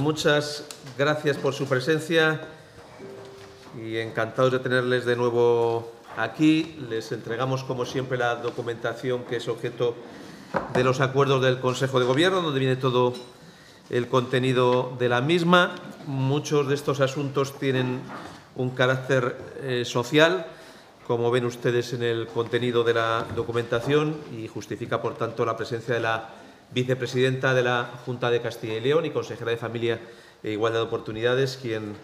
Muchas gracias por su presencia y encantados de tenerles de nuevo aquí. Les entregamos, como siempre, la documentación que es objeto de los acuerdos del Consejo de Gobierno, donde viene todo el contenido de la misma. Muchos de estos asuntos tienen un carácter eh, social, como ven ustedes en el contenido de la documentación, y justifica, por tanto, la presencia de la vicepresidenta de la Junta de Castilla y León y consejera de Familia e Igualdad de Oportunidades, quien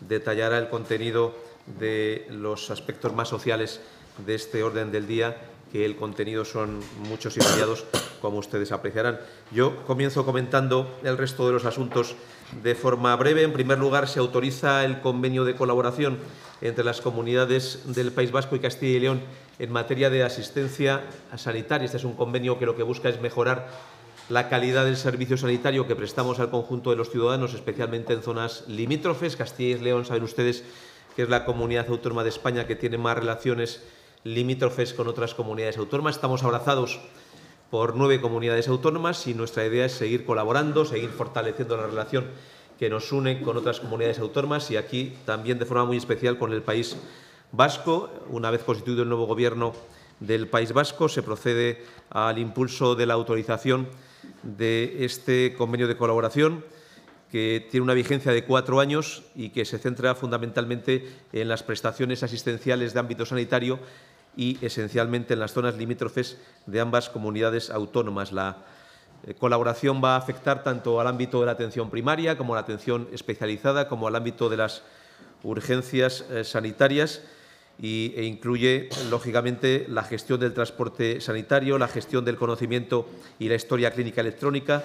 detallará el contenido de los aspectos más sociales de este orden del día, que el contenido son muchos y variados, como ustedes apreciarán. Yo comienzo comentando el resto de los asuntos de forma breve. En primer lugar, se autoriza el convenio de colaboración entre las comunidades del País Vasco y Castilla y León en materia de asistencia sanitaria. Este es un convenio que lo que busca es mejorar la calidad del servicio sanitario que prestamos al conjunto de los ciudadanos, especialmente en zonas limítrofes. Castilla y León, saben ustedes que es la comunidad autónoma de España que tiene más relaciones limítrofes con otras comunidades autónomas. Estamos abrazados por nueve comunidades autónomas y nuestra idea es seguir colaborando, seguir fortaleciendo la relación que nos une con otras comunidades autónomas y aquí también de forma muy especial con el País Vasco. Una vez constituido el nuevo Gobierno del País Vasco, se procede al impulso de la autorización de este convenio de colaboración que tiene una vigencia de cuatro años y que se centra fundamentalmente en las prestaciones asistenciales de ámbito sanitario y esencialmente en las zonas limítrofes de ambas comunidades autónomas. La eh, colaboración va a afectar tanto al ámbito de la atención primaria como a la atención especializada, como al ámbito de las urgencias eh, sanitarias y, e incluye, lógicamente, la gestión del transporte sanitario, la gestión del conocimiento y la historia clínica electrónica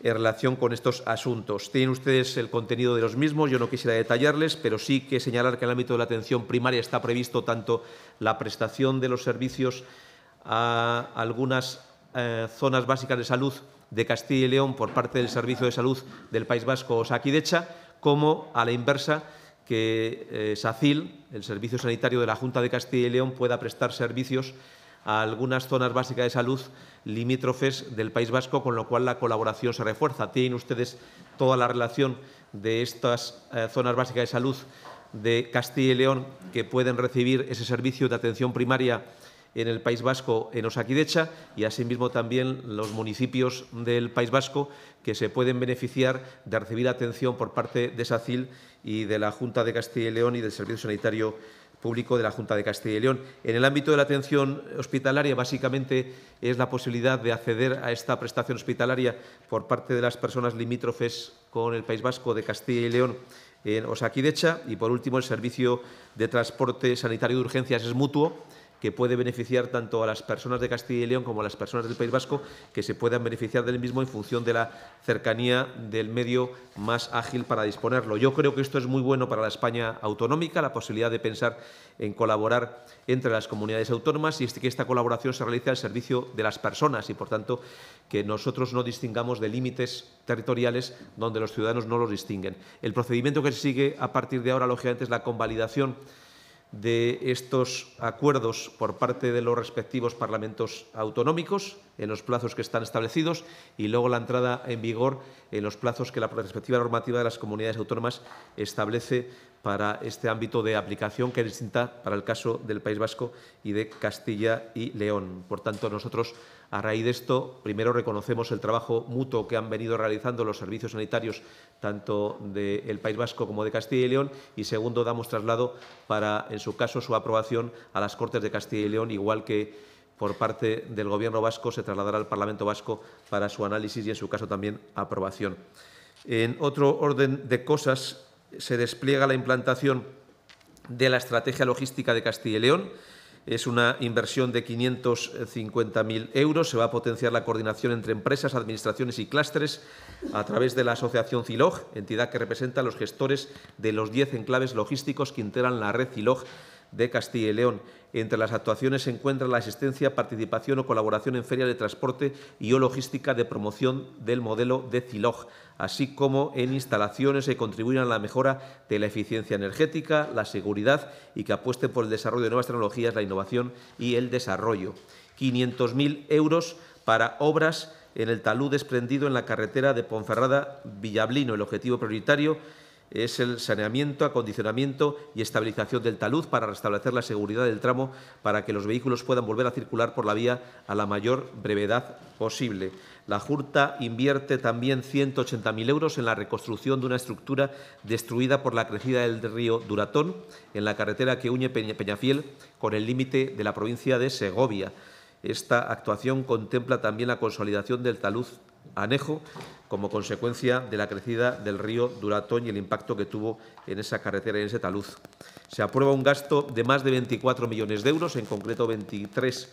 en relación con estos asuntos. Tienen ustedes el contenido de los mismos, yo no quisiera detallarles, pero sí que señalar que en el ámbito de la atención primaria está previsto tanto la prestación de los servicios a algunas eh, zonas básicas de salud de Castilla y León por parte del Servicio de Salud del País Vasco o como a la inversa que eh, SACIL, el Servicio Sanitario de la Junta de Castilla y León, pueda prestar servicios a algunas zonas básicas de salud limítrofes del País Vasco, con lo cual la colaboración se refuerza. Tienen ustedes toda la relación de estas eh, zonas básicas de salud de Castilla y León que pueden recibir ese servicio de atención primaria en el País Vasco, en Osaquidecha, y asimismo también los municipios del País Vasco que se pueden beneficiar de recibir atención por parte de SACIL y de la Junta de Castilla y León y del Servicio Sanitario Público de la Junta de Castilla y León. En el ámbito de la atención hospitalaria, básicamente, es la posibilidad de acceder a esta prestación hospitalaria por parte de las personas limítrofes con el País Vasco de Castilla y León en Osaquidecha. Y, por último, el servicio de transporte sanitario de urgencias es mutuo que puede beneficiar tanto a las personas de Castilla y León como a las personas del País Vasco que se puedan beneficiar del mismo en función de la cercanía del medio más ágil para disponerlo. Yo creo que esto es muy bueno para la España autonómica, la posibilidad de pensar en colaborar entre las comunidades autónomas y que esta colaboración se realice al servicio de las personas y, por tanto, que nosotros no distingamos de límites territoriales donde los ciudadanos no los distinguen. El procedimiento que se sigue a partir de ahora, lógicamente, es la convalidación de estos acuerdos por parte de los respectivos parlamentos autonómicos en los plazos que están establecidos y luego la entrada en vigor en los plazos que la respectiva normativa de las comunidades autónomas establece para este ámbito de aplicación que es distinta para el caso del País Vasco y de Castilla y León. Por tanto, nosotros, a raíz de esto, primero reconocemos el trabajo mutuo que han venido realizando los servicios sanitarios tanto del País Vasco como de Castilla y León y, segundo, damos traslado para, en su caso, su aprobación a las Cortes de Castilla y León, igual que por parte del Gobierno vasco se trasladará al Parlamento vasco para su análisis y, en su caso, también aprobación. En otro orden de cosas, se despliega la implantación de la estrategia logística de Castilla y León. Es una inversión de 550.000 euros. Se va a potenciar la coordinación entre empresas, administraciones y clústeres a través de la Asociación CILOG, entidad que representa a los gestores de los 10 enclaves logísticos que integran la red CILOG de Castilla y León. Entre las actuaciones se encuentra la asistencia, participación o colaboración en ferias de transporte y o logística de promoción del modelo de CILOG, así como en instalaciones que contribuyan a la mejora de la eficiencia energética, la seguridad y que apuesten por el desarrollo de nuevas tecnologías, la innovación y el desarrollo. 500.000 euros para obras en el talud desprendido en la carretera de Ponferrada-Villablino. El objetivo prioritario es el saneamiento, acondicionamiento y estabilización del talud para restablecer la seguridad del tramo para que los vehículos puedan volver a circular por la vía a la mayor brevedad posible. La Junta invierte también 180.000 euros en la reconstrucción de una estructura destruida por la crecida del río Duratón en la carretera que une Peñafiel con el límite de la provincia de Segovia. Esta actuación contempla también la consolidación del talud anejo como consecuencia de la crecida del río Duratón y el impacto que tuvo en esa carretera y en ese talud. Se aprueba un gasto de más de 24 millones de euros, en concreto 23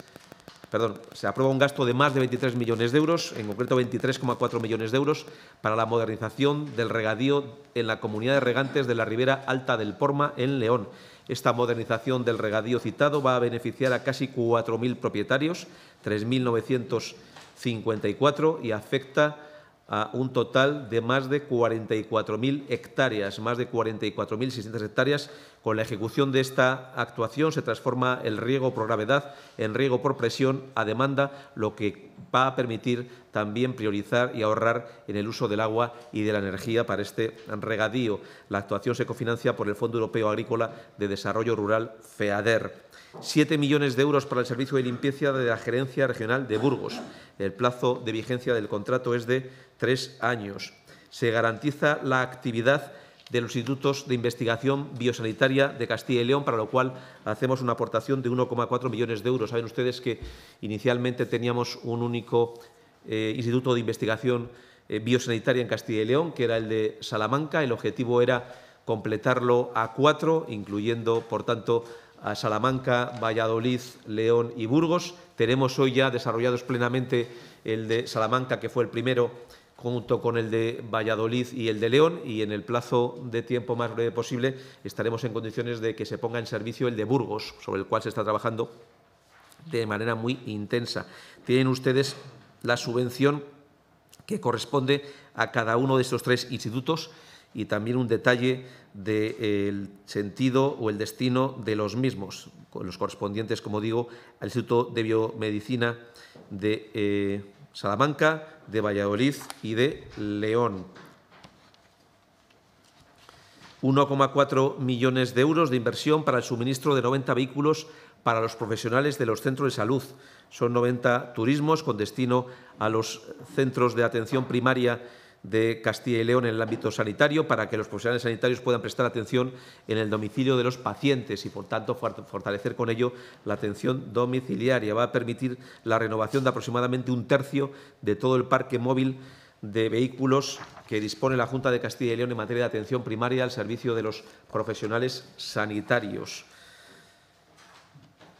se aprueba un gasto de más de 23 millones de euros, en concreto 23,4 millones de euros, para la modernización del regadío en la comunidad de regantes de la Ribera Alta del Porma, en León. Esta modernización del regadío citado va a beneficiar a casi 4.000 propietarios, 3.954, y afecta a un total de más de 44.000 hectáreas, más de 44.600 hectáreas. Con la ejecución de esta actuación se transforma el riego por gravedad en riego por presión a demanda, lo que va a permitir también priorizar y ahorrar en el uso del agua y de la energía para este regadío. La actuación se cofinancia por el Fondo Europeo Agrícola de Desarrollo Rural, FEADER. Siete millones de euros para el servicio de limpieza de la Gerencia Regional de Burgos. El plazo de vigencia del contrato es de tres años. Se garantiza la actividad de los institutos de investigación biosanitaria de Castilla y León, para lo cual hacemos una aportación de 1,4 millones de euros. Saben ustedes que inicialmente teníamos un único eh, instituto de investigación eh, biosanitaria en Castilla y León, que era el de Salamanca. El objetivo era completarlo a cuatro, incluyendo, por tanto, a Salamanca, Valladolid, León y Burgos. Tenemos hoy ya desarrollados plenamente el de Salamanca, que fue el primero junto con el de Valladolid y el de León y en el plazo de tiempo más breve posible estaremos en condiciones de que se ponga en servicio el de Burgos, sobre el cual se está trabajando de manera muy intensa. Tienen ustedes la subvención que corresponde a cada uno de estos tres institutos y también un detalle del eh, sentido o el destino de los mismos, los correspondientes, como digo, al Instituto de Biomedicina de eh, Salamanca, de Valladolid y de León. 1,4 millones de euros de inversión para el suministro de 90 vehículos para los profesionales de los centros de salud. Son 90 turismos con destino a los centros de atención primaria de Castilla y León en el ámbito sanitario para que los profesionales sanitarios puedan prestar atención en el domicilio de los pacientes y, por tanto, fortalecer con ello la atención domiciliaria. Va a permitir la renovación de aproximadamente un tercio de todo el parque móvil de vehículos que dispone la Junta de Castilla y León en materia de atención primaria al servicio de los profesionales sanitarios.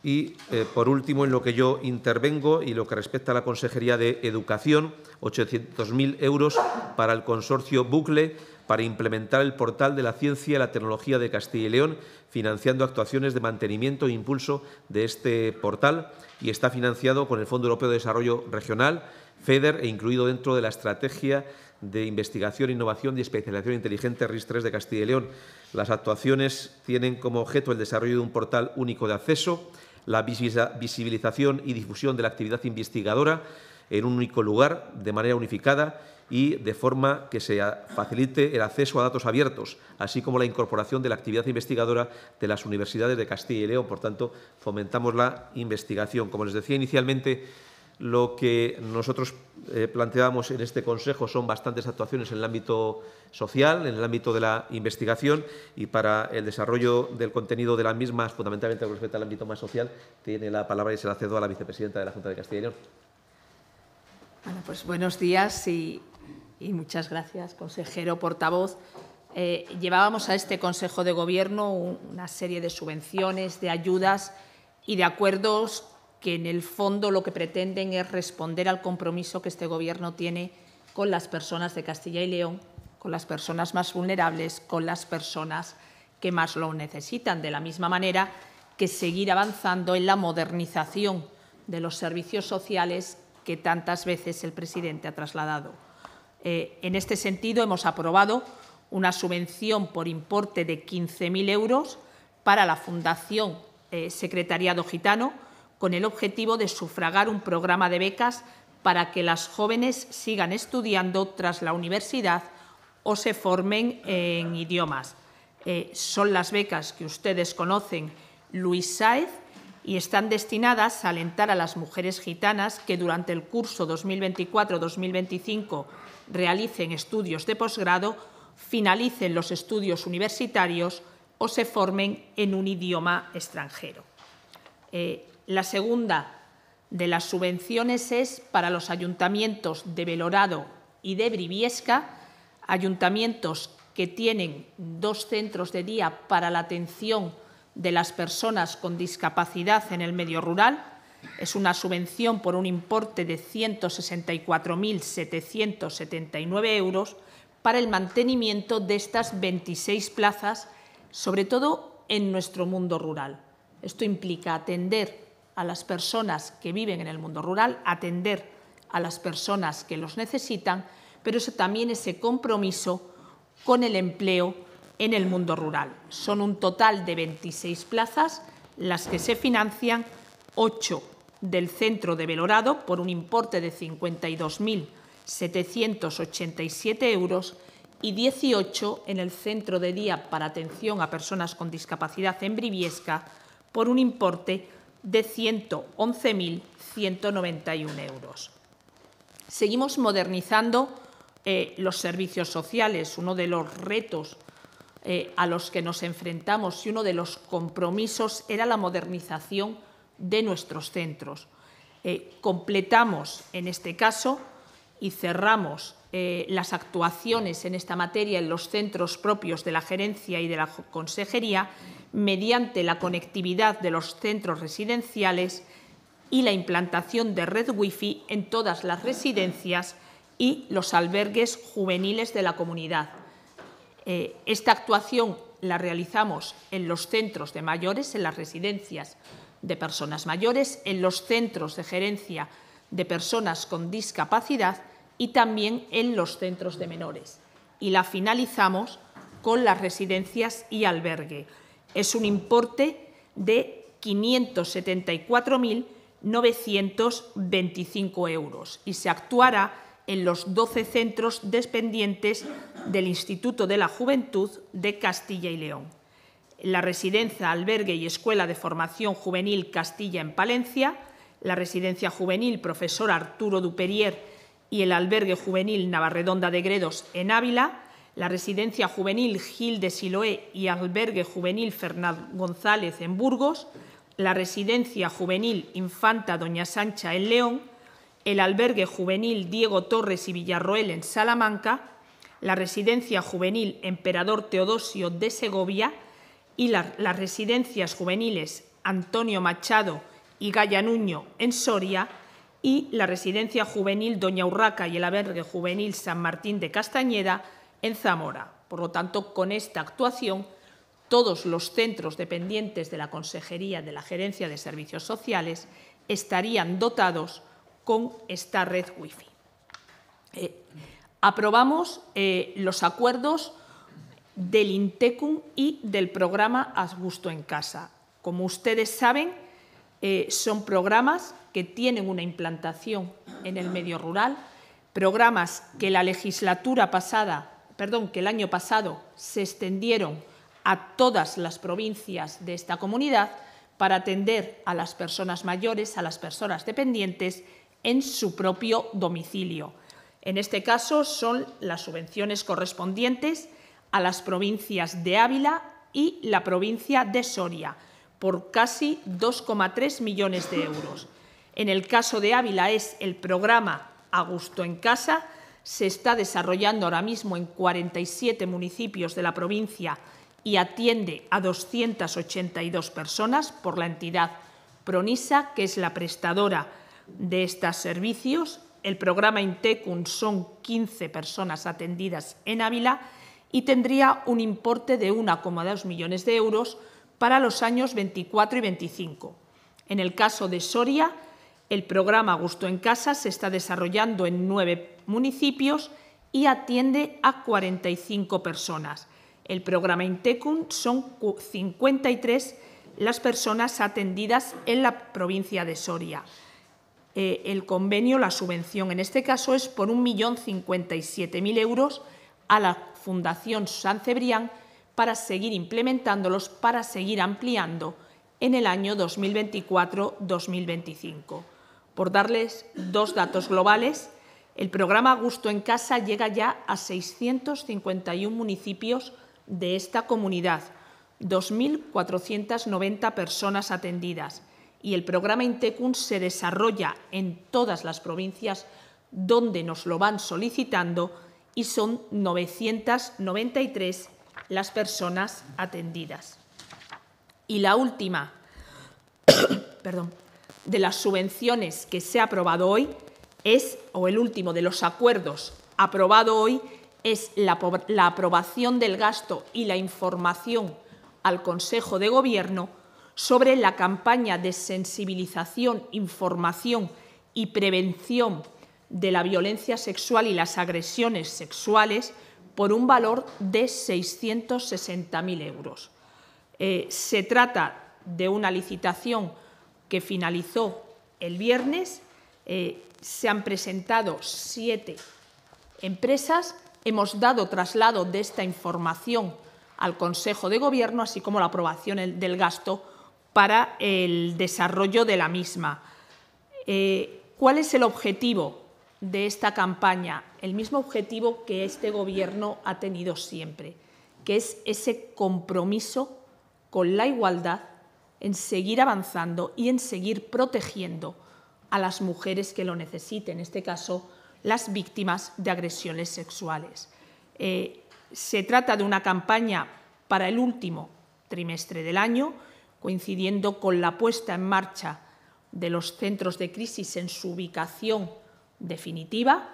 Y, eh, por último, en lo que yo intervengo y lo que respecta a la Consejería de Educación, 800.000 euros para el consorcio Bucle para implementar el portal de la ciencia y la tecnología de Castilla y León, financiando actuaciones de mantenimiento e impulso de este portal y está financiado con el Fondo Europeo de Desarrollo Regional, FEDER, e incluido dentro de la Estrategia de Investigación, Innovación y Especialización Inteligente RIS3 de Castilla y León. Las actuaciones tienen como objeto el desarrollo de un portal único de acceso, la visibilización y difusión de la actividad investigadora en un único lugar, de manera unificada y de forma que se facilite el acceso a datos abiertos, así como la incorporación de la actividad investigadora de las universidades de Castilla y León. Por tanto, fomentamos la investigación. Como les decía inicialmente, lo que nosotros eh, planteamos en este Consejo son bastantes actuaciones en el ámbito social, en el ámbito de la investigación y para el desarrollo del contenido de las mismas, fundamentalmente con respecto al ámbito más social, tiene la palabra y se la cedo a la vicepresidenta de la Junta de Castilla y León. Bueno, pues buenos días y, muchas gracias, consejero portavoz. Eh, llevábamos a este Consejo de Gobierno una serie de subvenciones, de ayudas y de acuerdos que en el fondo lo que pretenden es responder al compromiso que este Gobierno tiene con las personas de Castilla y León, con las personas más vulnerables, con las personas que más lo necesitan, de la misma manera que seguir avanzando en la modernización de los servicios sociales que tantas veces el presidente ha trasladado. Eh, en este sentido, hemos aprobado una subvención por importe de 15.000 euros para la Fundación eh, Secretariado Gitano, con el objetivo de sufragar un programa de becas para que las jóvenes sigan estudiando tras la universidad o se formen en idiomas. Eh, son las becas que ustedes conocen Luis Saez y están destinadas a alentar a las mujeres gitanas que durante el curso 2024-2025 realicen estudios de posgrado, finalicen los estudios universitarios o se formen en un idioma extranjero. Eh, la segunda de las subvenciones es para los ayuntamientos de Belorado y de Briviesca, ayuntamientos que tienen dos centros de día para la atención de las personas con discapacidad en el medio rural. Es una subvención por un importe de 164.779 euros para el mantenimiento de estas 26 plazas, sobre todo en nuestro mundo rural. Esto implica atender a las personas que viven en el mundo rural, atender a las personas que los necesitan, pero eso también ese compromiso con el empleo en el mundo rural. Son un total de 26 plazas las que se financian, 8 del centro de Belorado por un importe de 52.787 euros y 18 en el centro de día para atención a personas con discapacidad en Briviesca por un importe de 111.191 euros. Seguimos modernizando eh, los servicios sociales, uno de los retos eh, a los que nos enfrentamos y uno de los compromisos era la modernización de nuestros centros. Eh, completamos, en este caso, y cerramos las actuaciones en esta materia en los centros propios de la gerencia y de la consejería mediante la conectividad de los centros residenciales y la implantación de red Wi-Fi en todas las residencias y los albergues juveniles de la comunidad. Eh, esta actuación la realizamos en los centros de mayores, en las residencias de personas mayores, en los centros de gerencia de personas con discapacidad y también en los centros de menores. Y la finalizamos con las residencias y albergue es un importe de 574.925 euros y se actuará en los 12 centros dependientes del Instituto de la Juventud de Castilla y León. La residencia, albergue y escuela de formación juvenil Castilla en Palencia, la residencia juvenil profesor Arturo Duperier y el albergue juvenil Navarredonda de Gredos en Ávila, la Residencia Juvenil Gil de Siloé y Albergue Juvenil Fernández González en Burgos, la Residencia Juvenil Infanta Doña Sancha en León, el Albergue Juvenil Diego Torres y Villarroel en Salamanca, la Residencia Juvenil Emperador Teodosio de Segovia y las Residencias Juveniles Antonio Machado y Gaya Nuño en Soria y la Residencia Juvenil Doña Urraca y el Albergue Juvenil San Martín de Castañeda en Zamora. Por lo tanto, con esta actuación, todos los centros dependientes de la Consejería de la Gerencia de Servicios Sociales estarían dotados con esta red Wi-Fi. Eh, aprobamos eh, los acuerdos del INTECUM y del programa Asgusto en Casa. Como ustedes saben, eh, son programas que tienen una implantación en el medio rural, programas que la legislatura pasada perdón, que el año pasado se extendieron a todas las provincias de esta comunidad para atender a las personas mayores, a las personas dependientes, en su propio domicilio. En este caso son las subvenciones correspondientes a las provincias de Ávila y la provincia de Soria, por casi 2,3 millones de euros. En el caso de Ávila es el programa A Gusto en Casa, se está desarrollando ahora mismo en 47 municipios de la provincia y atiende a 282 personas por la entidad Pronisa, que es la prestadora de estos servicios. El programa Intecun son 15 personas atendidas en Ávila y tendría un importe de 1,2 millones de euros para los años 24 y 25. En el caso de Soria, el programa Gusto en Casa se está desarrollando en nueve municipios y atiende a 45 personas. El programa Intecum son 53 las personas atendidas en la provincia de Soria. Eh, el convenio, la subvención en este caso es por 1.057.000 euros a la Fundación San Cebrián para seguir implementándolos, para seguir ampliando en el año 2024-2025. Por darles dos datos globales, el programa Gusto en Casa llega ya a 651 municipios de esta comunidad, 2.490 personas atendidas y el programa Intecun se desarrolla en todas las provincias donde nos lo van solicitando y son 993 las personas atendidas. Y la última perdón, de las subvenciones que se ha aprobado hoy es, o el último de los acuerdos aprobado hoy, es la, aprobación del gasto y la información al Consejo de Gobierno sobre la campaña de sensibilización, información y prevención de la violencia sexual y las agresiones sexuales por un valor de 660.000 euros. Eh, se trata de una licitación que finalizó el viernes eh, se han presentado siete empresas. Hemos dado traslado de esta información al Consejo de Gobierno, así como la aprobación del gasto para el desarrollo de la misma. Eh, ¿Cuál es el objetivo de esta campaña? El mismo objetivo que este Gobierno ha tenido siempre, que es ese compromiso con la igualdad, en seguir avanzando y en seguir protegiendo a las mujeres que lo necesiten, en este caso las víctimas de agresiones sexuales. Eh, se trata de una campaña para el último trimestre del año, coincidiendo con la puesta en marcha de los centros de crisis en su ubicación definitiva.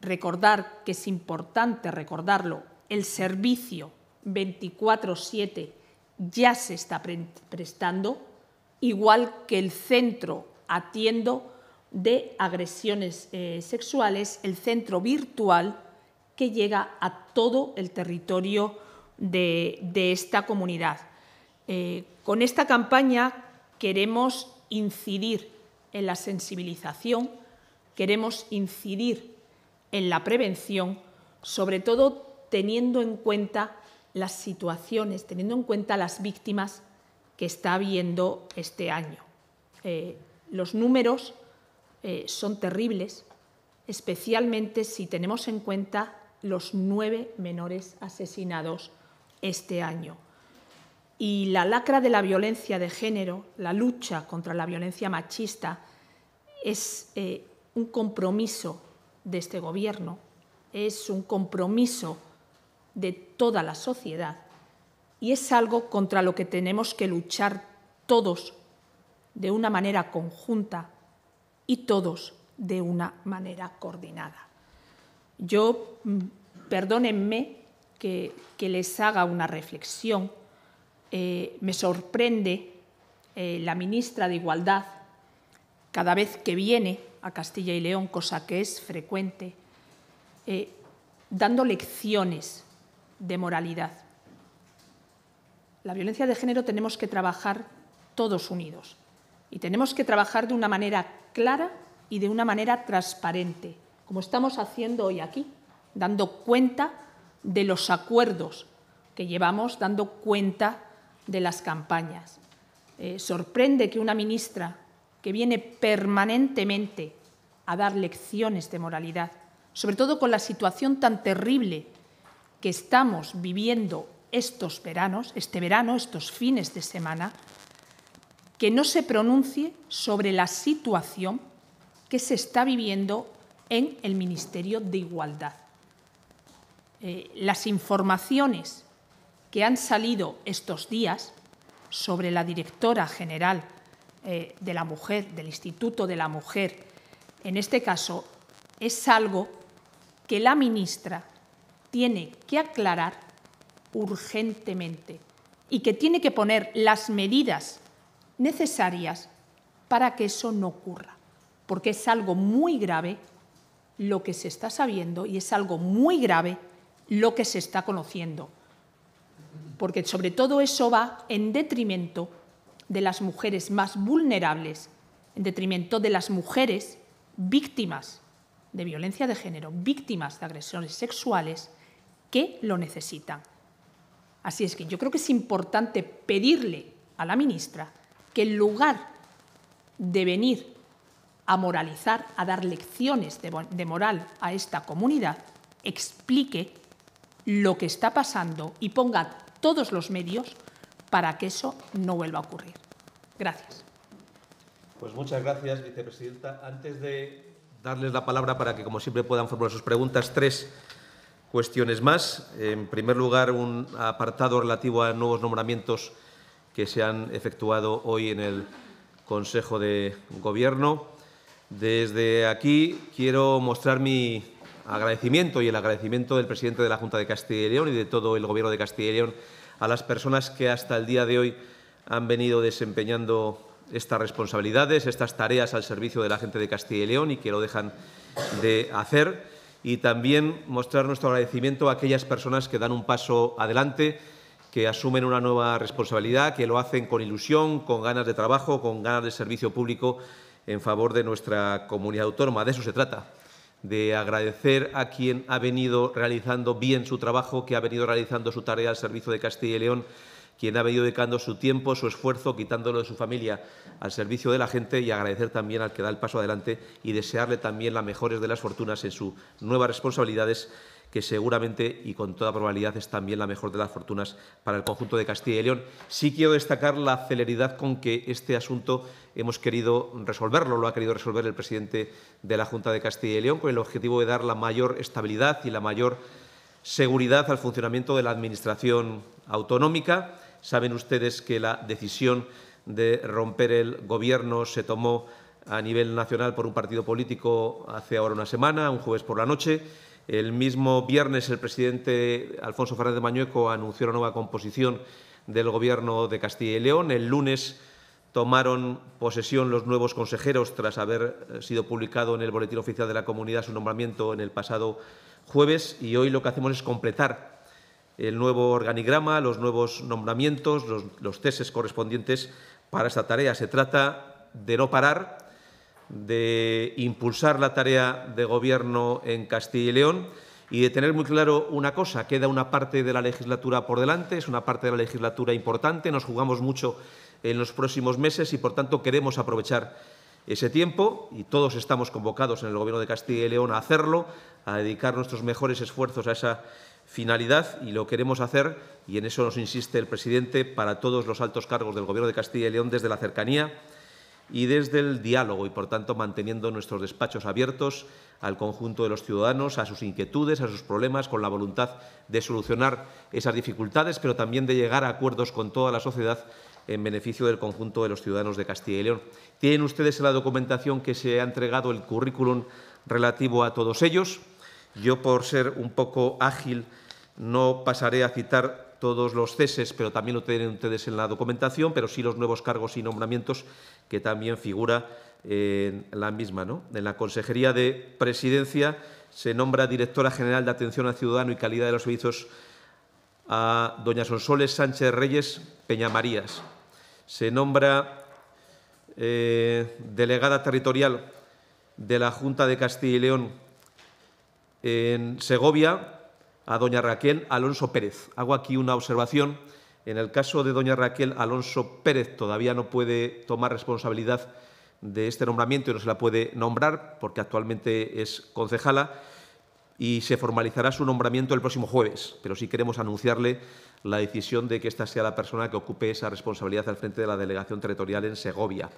Recordar que es importante recordarlo, el servicio 24/7 ya se está prestando, igual que el centro Atiendo de agresiones eh, sexuales, el centro virtual que llega a todo el territorio de, esta comunidad. Eh, con esta campaña queremos incidir en la sensibilización, queremos incidir en la prevención, sobre todo teniendo en cuenta las situaciones, teniendo en cuenta las víctimas que está habiendo este año. Eh, los números eh, son terribles, especialmente si tenemos en cuenta los nueve menores asesinados este año. Y la lacra de la violencia de género, la lucha contra la violencia machista, es eh, un compromiso de este Gobierno, es un compromiso de toda la sociedad y es algo contra lo que tenemos que luchar todos de una manera conjunta y todos de una manera coordinada. Yo, mm, perdónenme que, que les haga una reflexión, eh, me sorprende eh, la ministra de Igualdad cada vez que viene a Castilla y León, cosa que es frecuente, eh, dando lecciones de moralidad. La violencia de género tenemos que trabajar todos unidos. Y tenemos que trabajar de una manera clara y de una manera transparente, como estamos haciendo hoy aquí, dando cuenta de los acuerdos que llevamos, dando cuenta de las campañas. Eh, sorprende que una ministra que viene permanentemente a dar lecciones de moralidad, sobre todo con la situación tan terrible que estamos viviendo estos veranos, este verano, estos fines de semana, que no se pronuncie sobre la situación que se está viviendo en el Ministerio de Igualdad. Eh, las informaciones que han salido estos días sobre la directora general eh, de la mujer, del Instituto de la Mujer, en este caso, es algo que la ministra tiene que aclarar urgentemente y que tiene que poner las medidas necesarias para que eso no ocurra, porque es algo muy grave lo que se está sabiendo y es algo muy grave lo que se está conociendo, porque sobre todo eso va en detrimento de las mujeres más vulnerables, en detrimento de las mujeres víctimas de violencia de género, víctimas de agresiones sexuales, que lo necesitan. Así es que yo creo que es importante pedirle a la ministra que en lugar de venir a moralizar, a dar lecciones de, moral a esta comunidad, explique lo que está pasando y ponga todos los medios para que eso no vuelva a ocurrir. Gracias. Pues muchas gracias, vicepresidenta. Antes de darles la palabra para que, como siempre, puedan formular sus preguntas, tres cuestiones más. En primer lugar, un apartado relativo a nuevos nombramientos que se han efectuado hoy en el Consejo de Gobierno. Desde aquí quiero mostrar mi agradecimiento y el agradecimiento del presidente de la Junta de Castilla y León y de todo el Gobierno de Castilla y León a las personas que hasta el día de hoy han venido desempeñando estas responsabilidades, estas tareas al servicio de la gente de Castilla y León y que lo dejan de hacer. Y también mostrar nuestro agradecimiento a aquellas personas que dan un paso adelante que asumen una nueva responsabilidad, que lo hacen con ilusión, con ganas de trabajo, con ganas de servicio público en favor de nuestra comunidad autónoma. De eso se trata, de agradecer a quien ha venido realizando bien su trabajo, que ha venido realizando su tarea al servicio de Castilla y León, quien ha venido dedicando su tiempo, su esfuerzo, quitándolo de su familia al servicio de la gente y agradecer también al que da el paso adelante y desearle también las mejores de las fortunas en sus nuevas responsabilidades que seguramente y con toda probabilidad es también la mejor de las fortunas para el conjunto de Castilla y León. Sí quiero destacar la celeridad con que este asunto hemos querido resolverlo, lo ha querido resolver el presidente de la Junta de Castilla y León, con el objetivo de dar la mayor estabilidad y la mayor seguridad al funcionamiento de la Administración autonómica. Saben ustedes que la decisión de romper el Gobierno se tomó a nivel nacional por un partido político hace ahora una semana, un jueves por la noche el mismo viernes el presidente Alfonso Fernández de Mañueco anunció la nueva composición del Gobierno de Castilla y León. El lunes tomaron posesión los nuevos consejeros tras haber eh, sido publicado en el Boletín Oficial de la Comunidad su nombramiento en el pasado jueves y hoy lo que hacemos es completar el nuevo organigrama, los nuevos nombramientos, los, los correspondientes para esta tarea. Se trata de no parar de impulsar la tarea de Gobierno en Castilla y León y de tener muy claro una cosa, queda una parte de la legislatura por delante, es una parte de la legislatura importante, nos jugamos mucho en los próximos meses y, por tanto, queremos aprovechar ese tiempo y todos estamos convocados en el Gobierno de Castilla y León a hacerlo, a dedicar nuestros mejores esfuerzos a esa finalidad y lo queremos hacer, y en eso nos insiste el presidente, para todos los altos cargos del Gobierno de Castilla y León desde la cercanía y desde el diálogo y, por tanto, manteniendo nuestros despachos abiertos al conjunto de los ciudadanos, a sus inquietudes, a sus problemas, con la voluntad de solucionar esas dificultades, pero también de llegar a acuerdos con toda la sociedad en beneficio del conjunto de los ciudadanos de Castilla y León. Tienen ustedes la documentación que se ha entregado el currículum relativo a todos ellos. Yo, por ser un poco ágil, no pasaré a citar todos los ceses, pero también lo tienen ustedes en la documentación, pero sí los nuevos cargos y nombramientos que también figura en la misma. ¿no? En la Consejería de Presidencia se nombra Directora General de Atención al Ciudadano y Calidad de los Servicios a doña Sonsoles Sánchez Reyes Peñamarías. Se nombra eh, delegada territorial de la Junta de Castilla y León en Segovia a doña Raquel Alonso Pérez. Hago aquí una observación. En el caso de doña Raquel Alonso Pérez todavía no puede tomar responsabilidad de este nombramiento y no se la puede nombrar porque actualmente es concejala y se formalizará su nombramiento el próximo jueves, pero sí queremos anunciarle la decisión de que esta sea la persona que ocupe esa responsabilidad al frente de la delegación territorial en Segovia.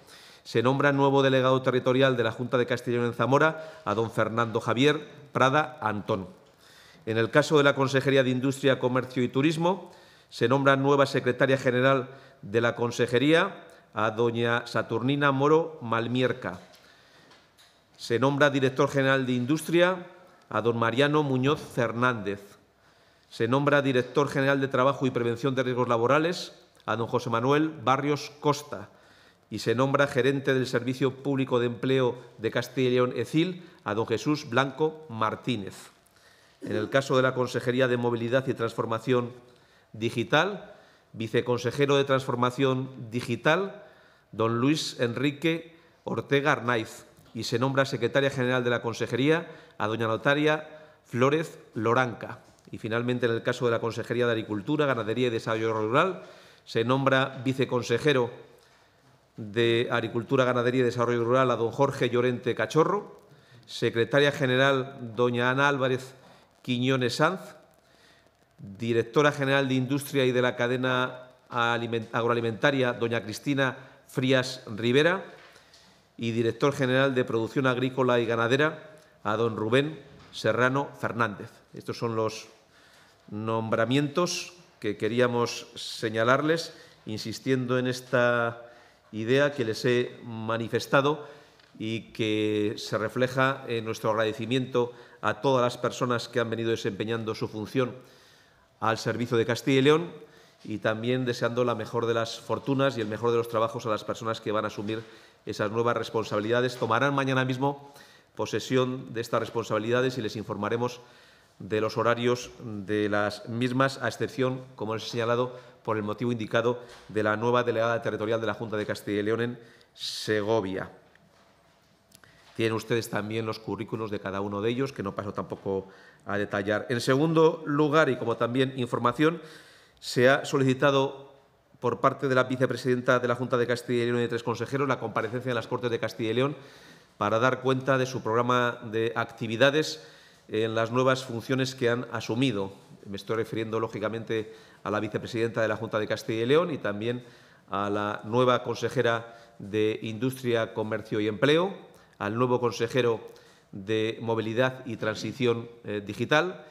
Se nombra nuevo delegado territorial de la Junta de Castellón en Zamora a don Fernando Javier Prada Antón. En el caso de la Consejería de Industria, Comercio y Turismo, se nombra nueva secretaria general de la Consejería a doña Saturnina Moro Malmierca. Se nombra director general de Industria a don Mariano Muñoz Fernández. Se nombra director general de Trabajo y Prevención de Riesgos Laborales a don José Manuel Barrios Costa y se nombra gerente del Servicio Público de Empleo de Castilla y ECIL, a don Jesús Blanco Martínez. En el caso de la Consejería de Movilidad y Transformación Digital, viceconsejero de Transformación Digital, don Luis Enrique Ortega Arnaiz, y se nombra secretaria general de la Consejería a doña Notaria Flores Loranca. Y finalmente, en el caso de la Consejería de Agricultura, Ganadería y Desarrollo Rural, se nombra viceconsejero de Agricultura, Ganadería y Desarrollo Rural a don Jorge Llorente Cachorro, secretaria general doña Ana Álvarez Quiñones Sanz, directora general de Industria y de la Cadena Agroalimentaria, doña Cristina Frías Rivera, y director general de Producción Agrícola y Ganadera, a don Rubén Serrano Fernández. Estos son los nombramientos que queríamos señalarles, insistiendo en esta idea que les he manifestado y que se refleja en nuestro agradecimiento a todas las personas que han venido desempeñando su función al servicio de Castilla y León y también deseando la mejor de las fortunas y el mejor de los trabajos a las personas que van a asumir esas nuevas responsabilidades. Tomarán mañana mismo posesión de estas responsabilidades y les informaremos de los horarios de las mismas, a excepción, como les he señalado, por el motivo indicado de la nueva delegada territorial de la Junta de Castilla y León en Segovia. Tienen ustedes también los currículos de cada uno de ellos, que no paso tampoco a detallar. En segundo lugar, y como también información, se ha solicitado por parte de la vicepresidenta de la Junta de Castilla y León y de tres consejeros la comparecencia en las Cortes de Castilla y León para dar cuenta de su programa de actividades en las nuevas funciones que han asumido. Me estoy refiriendo, lógicamente, a la vicepresidenta de la Junta de Castilla y León y también a la nueva consejera de Industria, Comercio y Empleo, al nuevo consejero de Movilidad y Transición eh, Digital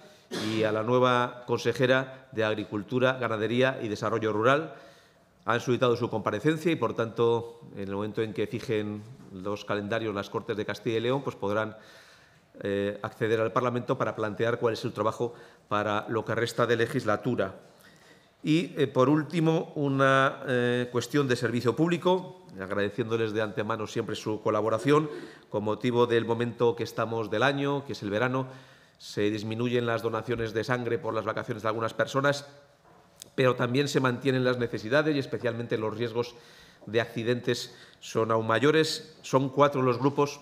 y a la nueva consejera de Agricultura, Ganadería y Desarrollo Rural. Han solicitado su comparecencia y, por tanto, en el momento en que fijen los calendarios las Cortes de Castilla y León, pues podrán eh, acceder al Parlamento para plantear cuál es el trabajo para lo que resta de legislatura. Y, eh, por último, una eh, cuestión de servicio público, agradeciéndoles de antemano siempre su colaboración. Con motivo del momento que estamos del año, que es el verano, se disminuyen las donaciones de sangre por las vacaciones de algunas personas, pero también se mantienen las necesidades y especialmente los riesgos de accidentes son aún mayores. Son cuatro los grupos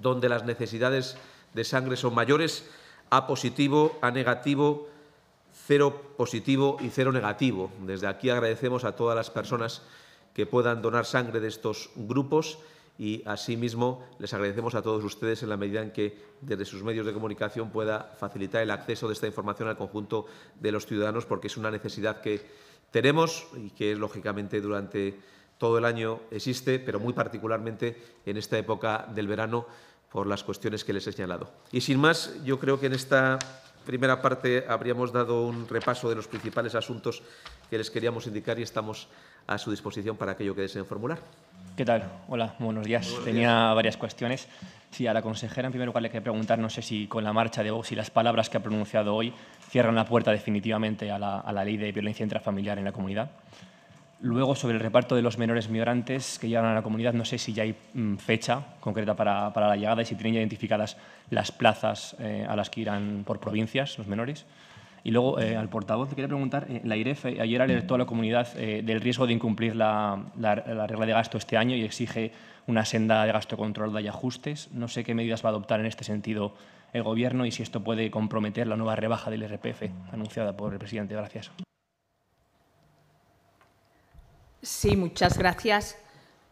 donde las necesidades de sangre son mayores, A positivo, A negativo, cero positivo y cero negativo. Desde aquí agradecemos a todas las personas que puedan donar sangre de estos grupos y asimismo les agradecemos a todos ustedes en la medida en que desde sus medios de comunicación pueda facilitar el acceso de esta información al conjunto de los ciudadanos porque es una necesidad que tenemos y que lógicamente durante todo el año existe, pero muy particularmente en esta época del verano por las cuestiones que les he señalado. Y sin más, yo creo que en esta primera parte habríamos dado un repaso de los principales asuntos que les queríamos indicar y estamos a su disposición para aquello que deseen formular. ¿Qué tal? Hola, buenos días. Tenía varias cuestiones. Sí, a la consejera, en primer lugar, le quería preguntar, no sé si con la marcha de Vox y las palabras que ha pronunciado hoy cierran la puerta definitivamente a la, a la ley de violencia intrafamiliar en la comunidad. Luego, sobre el reparto de los menores migrantes que llegan a la comunidad, no sé si ya hay mm, fecha concreta para, la llegada y si tienen ya identificadas las plazas eh, a las que irán por provincias los menores. Y luego, eh, al portavoz, quería preguntar, eh, la IREF ayer alertó a la comunidad del riesgo de incumplir la, regla de gasto este año y exige una senda de gasto controlada y ajustes. No sé qué medidas va a adoptar en este sentido el Gobierno y si esto puede comprometer la nueva rebaja del IRPF anunciada por el presidente. Gracias. Sí, muchas gracias.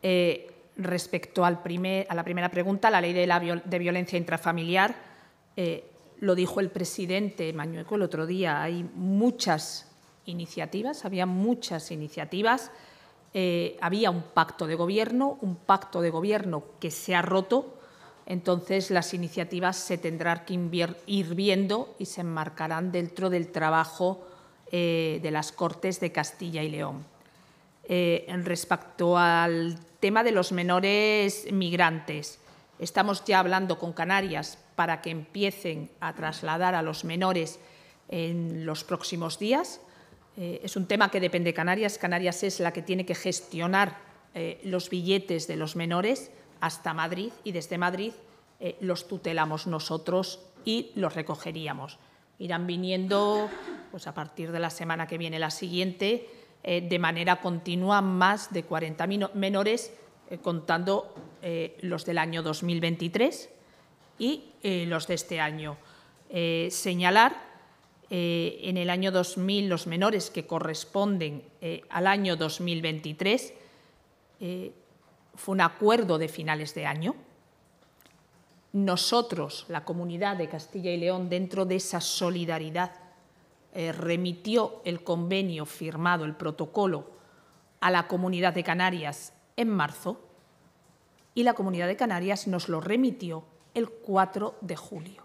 Eh, respecto al primer, a la primera pregunta, la ley de, violencia intrafamiliar, eh, lo dijo el presidente Mañueco el otro día, hay muchas iniciativas, había muchas iniciativas, eh, había un pacto de gobierno, un pacto de gobierno que se ha roto, entonces las iniciativas se tendrán que ir viendo y se enmarcarán dentro del trabajo de las Cortes de Castilla y León eh, respecto al tema de los menores migrantes. Estamos ya hablando con Canarias para que empiecen a trasladar a los menores en los próximos días. Eh, es un tema que depende de Canarias. Canarias es la que tiene que gestionar eh, los billetes de los menores hasta Madrid y desde Madrid eh, los tutelamos nosotros y los recogeríamos. Irán viniendo pues, a partir de la semana que viene, la siguiente, eh, de manera continua más de 40 menores, eh, contando eh, los del año 2023 y los de este año. señalar, en el año 2000 los menores que corresponden al año 2023 fue un acuerdo de finales de año. Nosotros, la comunidad de Castilla y León, dentro de esa solidaridad eh, remitió el convenio firmado, el protocolo, a la Comunidad de Canarias en marzo y la Comunidad de Canarias nos lo remitió el 4 de julio.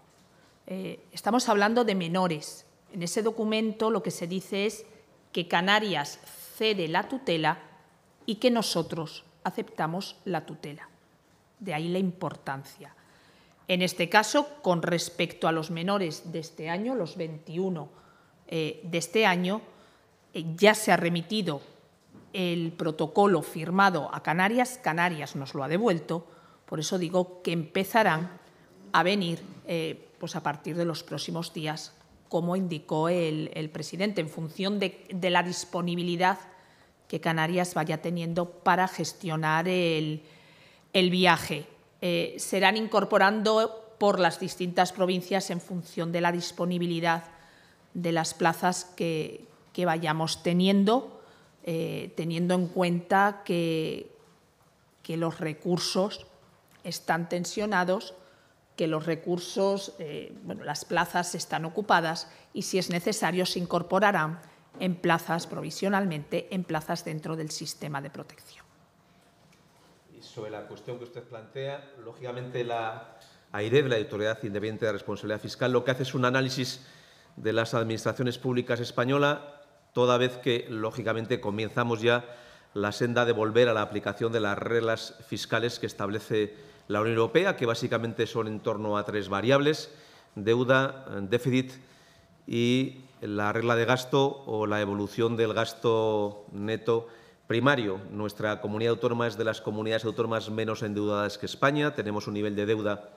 Eh, estamos hablando de menores. En ese documento lo que se dice es que Canarias cede la tutela y que nosotros aceptamos la tutela. De ahí la importancia. En este caso, con respecto a los menores de este año, los 21 eh, de este año eh, ya se ha remitido el protocolo firmado a Canarias, Canarias nos lo ha devuelto, por eso digo que empezarán a venir eh, pues a partir de los próximos días, como indicó el, presidente, en función de, la disponibilidad que Canarias vaya teniendo para gestionar el, viaje. serán incorporando por las distintas provincias en función de la disponibilidad de las plazas que, vayamos teniendo, eh, teniendo en cuenta que, que, los recursos están tensionados, que los recursos, eh, bueno, las plazas están ocupadas y si es necesario se incorporarán en plazas provisionalmente, en plazas dentro del sistema de protección. Y sobre la cuestión que usted plantea, lógicamente la de la Autoridad Independiente de Responsabilidad Fiscal, lo que hace es un análisis de las administraciones públicas española, toda vez que, lógicamente, comenzamos ya la senda de volver a la aplicación de las reglas fiscales que establece la Unión Europea, que básicamente son en torno a tres variables, deuda, eh, déficit y la regla de gasto o la evolución del gasto neto primario. Nuestra comunidad autónoma es de las comunidades autónomas menos endeudadas que España. Tenemos un nivel de deuda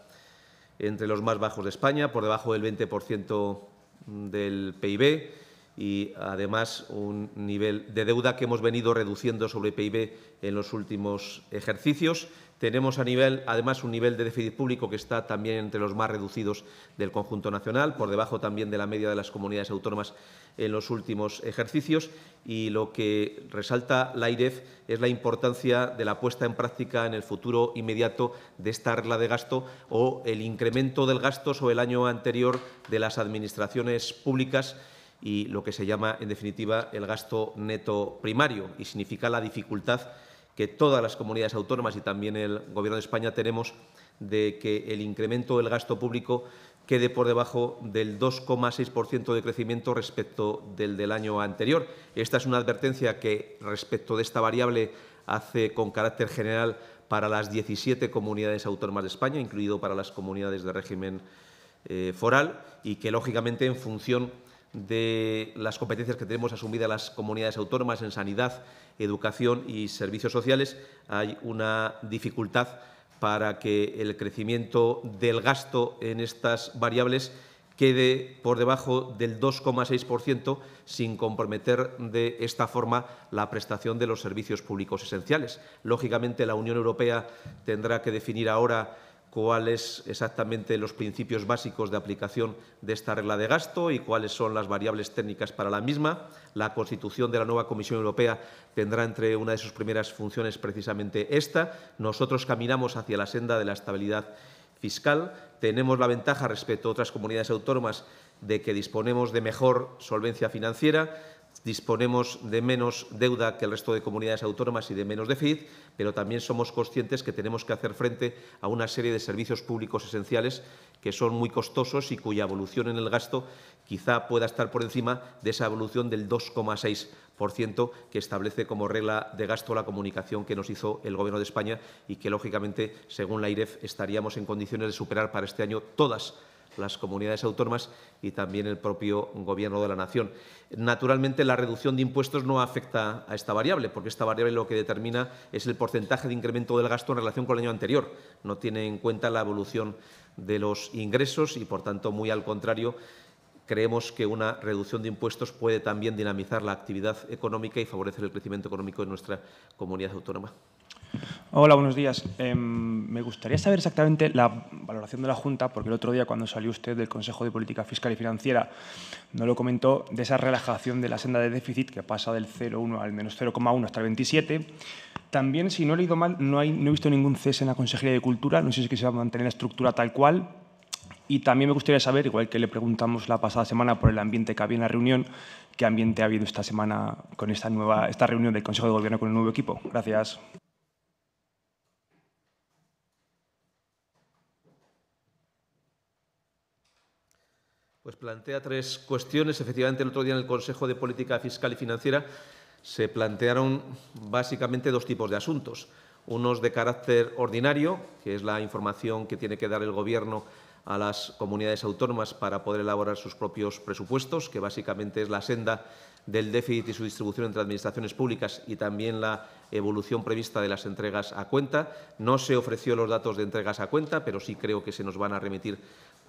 entre los más bajos de España, por debajo del 20% del PIB y además un nivel de deuda que hemos venido reduciendo sobre PIB en los últimos ejercicios tenemos a nivel, además, un nivel de déficit público que está también entre los más reducidos del conjunto nacional, por debajo también de la media de las comunidades autónomas en los últimos ejercicios. Y lo que resalta la IREF es la importancia de la puesta en práctica en el futuro inmediato de esta regla de gasto o el incremento del gasto sobre el año anterior de las administraciones públicas y lo que se llama, en definitiva, el gasto neto primario y significa la dificultad que todas las comunidades autónomas y también el Gobierno de España tenemos de que el incremento del gasto público quede por debajo del 2,6% de crecimiento respecto del del año anterior. Esta es una advertencia que respecto de esta variable hace con carácter general para las 17 comunidades autónomas de España, incluido para las comunidades de régimen eh, foral, y que lógicamente en función de las competencias que tenemos asumidas las comunidades autónomas en sanidad, educación y servicios sociales, hay una dificultad para que el crecimiento del gasto en estas variables quede por debajo del 2,6% sin comprometer de esta forma la prestación de los servicios públicos esenciales. Lógicamente, la Unión Europea tendrá que definir ahora cuáles exactamente los principios básicos de aplicación de esta regla de gasto y cuáles son las variables técnicas para la misma. La constitución de la nueva Comisión Europea tendrá entre una de sus primeras funciones precisamente esta. Nosotros caminamos hacia la senda de la estabilidad fiscal. Tenemos la ventaja respecto a otras comunidades autónomas de que disponemos de mejor solvencia financiera, disponemos de menos deuda que el resto de comunidades autónomas y de menos déficit, pero también somos conscientes que tenemos que hacer frente a una serie de servicios públicos esenciales que son muy costosos y cuya evolución en el gasto quizá pueda estar por encima de esa evolución del 2,6% que establece como regla de gasto la comunicación que nos hizo el Gobierno de España y que, lógicamente, según la IREF, estaríamos en condiciones de superar para este año todas las comunidades autónomas y también el propio Gobierno de la Nación. Naturalmente, la reducción de impuestos no afecta a esta variable, porque esta variable lo que determina es el porcentaje de incremento del gasto en relación con el año anterior. No tiene en cuenta la evolución de los ingresos y, por tanto, muy al contrario, creemos que una reducción de impuestos puede también dinamizar la actividad económica y favorecer el crecimiento económico de nuestra comunidad autónoma. Hola, buenos días. Em, me gustaría saber exactamente la valoración de la Junta, porque el otro día cuando salió usted del Consejo de Política Fiscal y Financiera no lo comentó, de esa relajación de la senda de déficit que pasa del 0,1 al menos 0,1 hasta el 27. También, si no he leído mal, no, no he visto ningún cese en la Consejería de Cultura, no sé si se va a mantener la estructura tal cual, y también me gustaría saber, igual que le preguntamos la pasada semana por el ambiente que había en la reunión, ¿qué ambiente ha habido esta semana con esta, nueva, esta reunión del Consejo de Gobierno con el nuevo equipo? Gracias. Pues plantea tres cuestiones. Efectivamente, el otro día en el Consejo de Política Fiscal y Financiera se plantearon básicamente dos tipos de asuntos. Unos de carácter ordinario, que es la información que tiene que dar el Gobierno a las comunidades autónomas para poder elaborar sus propios presupuestos, que básicamente es la senda del déficit y su distribución entre administraciones públicas y también la evolución prevista de las entregas a cuenta. No se ofreció los datos de entregas a cuenta, pero sí creo que se nos van a remitir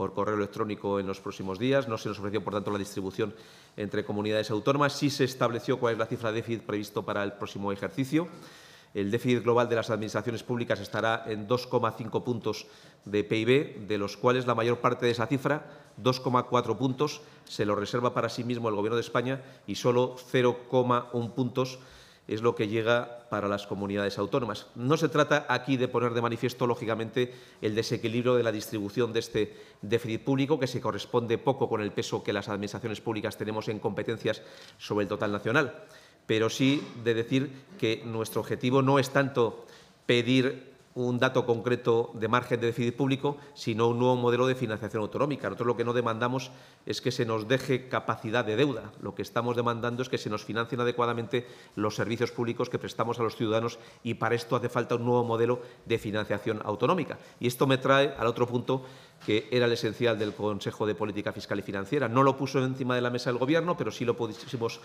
por correo electrónico en los próximos días. No se nos ofreció, por tanto, la distribución entre comunidades autónomas. Sí se estableció cuál es la cifra de déficit previsto para el próximo ejercicio. El déficit global de las administraciones públicas estará en 2,5 puntos de PIB, de los cuales la mayor parte de esa cifra, 2,4 puntos, se lo reserva para sí mismo el Gobierno de España y solo 0,1 puntos es lo que llega para las comunidades autónomas. No se trata aquí de poner de manifiesto, lógicamente, el desequilibrio de la distribución de este déficit público, que se corresponde poco con el peso que las administraciones públicas tenemos en competencias sobre el total nacional, pero sí de decir que nuestro objetivo no es tanto pedir un dato concreto de margen de déficit público, sino un nuevo modelo de financiación autonómica. Nosotros lo que no demandamos es que se nos deje capacidad de deuda. Lo que estamos demandando es que se nos financien adecuadamente los servicios públicos que prestamos a los ciudadanos y para esto hace falta un nuevo modelo de financiación autonómica. Y esto me trae al otro punto que era el esencial del Consejo de Política Fiscal y Financiera. No lo puso encima de la mesa el Gobierno, pero sí lo pudimos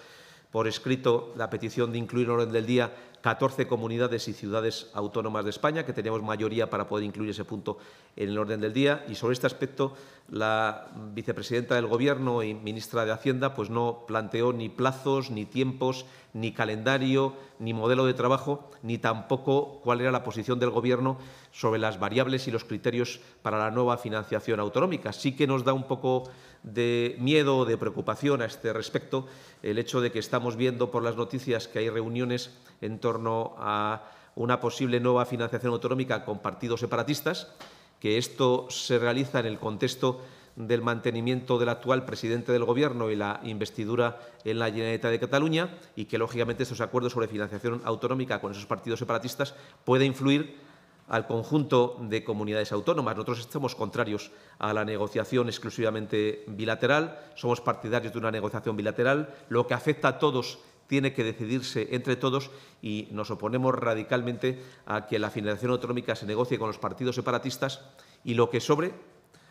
por escrito la petición de incluir en el orden del día 14 comunidades y ciudades autónomas de España, que teníamos mayoría para poder incluir ese punto en el orden del día. Y sobre este aspecto, la vicepresidenta del Gobierno y ministra de Hacienda pues no planteó ni plazos, ni tiempos, ni calendario, ni modelo de trabajo, ni tampoco cuál era la posición del Gobierno sobre las variables y los criterios para la nueva financiación autonómica. Sí que nos da un poco de miedo o de preocupación a este respecto el hecho de que estamos viendo por las noticias que hay reuniones en torno a una posible nueva financiación autonómica con partidos separatistas, que esto se realiza en el contexto del mantenimiento del actual presidente del Gobierno y la investidura en la Generalitat de Cataluña y que, lógicamente, estos acuerdos sobre financiación autonómica con esos partidos separatistas puede influir al conjunto de comunidades autónomas. Nosotros estamos contrarios a la negociación exclusivamente bilateral, somos partidarios de una negociación bilateral. Lo que afecta a todos tiene que decidirse entre todos y nos oponemos radicalmente a que la financiación autonómica se negocie con los partidos separatistas y lo que sobre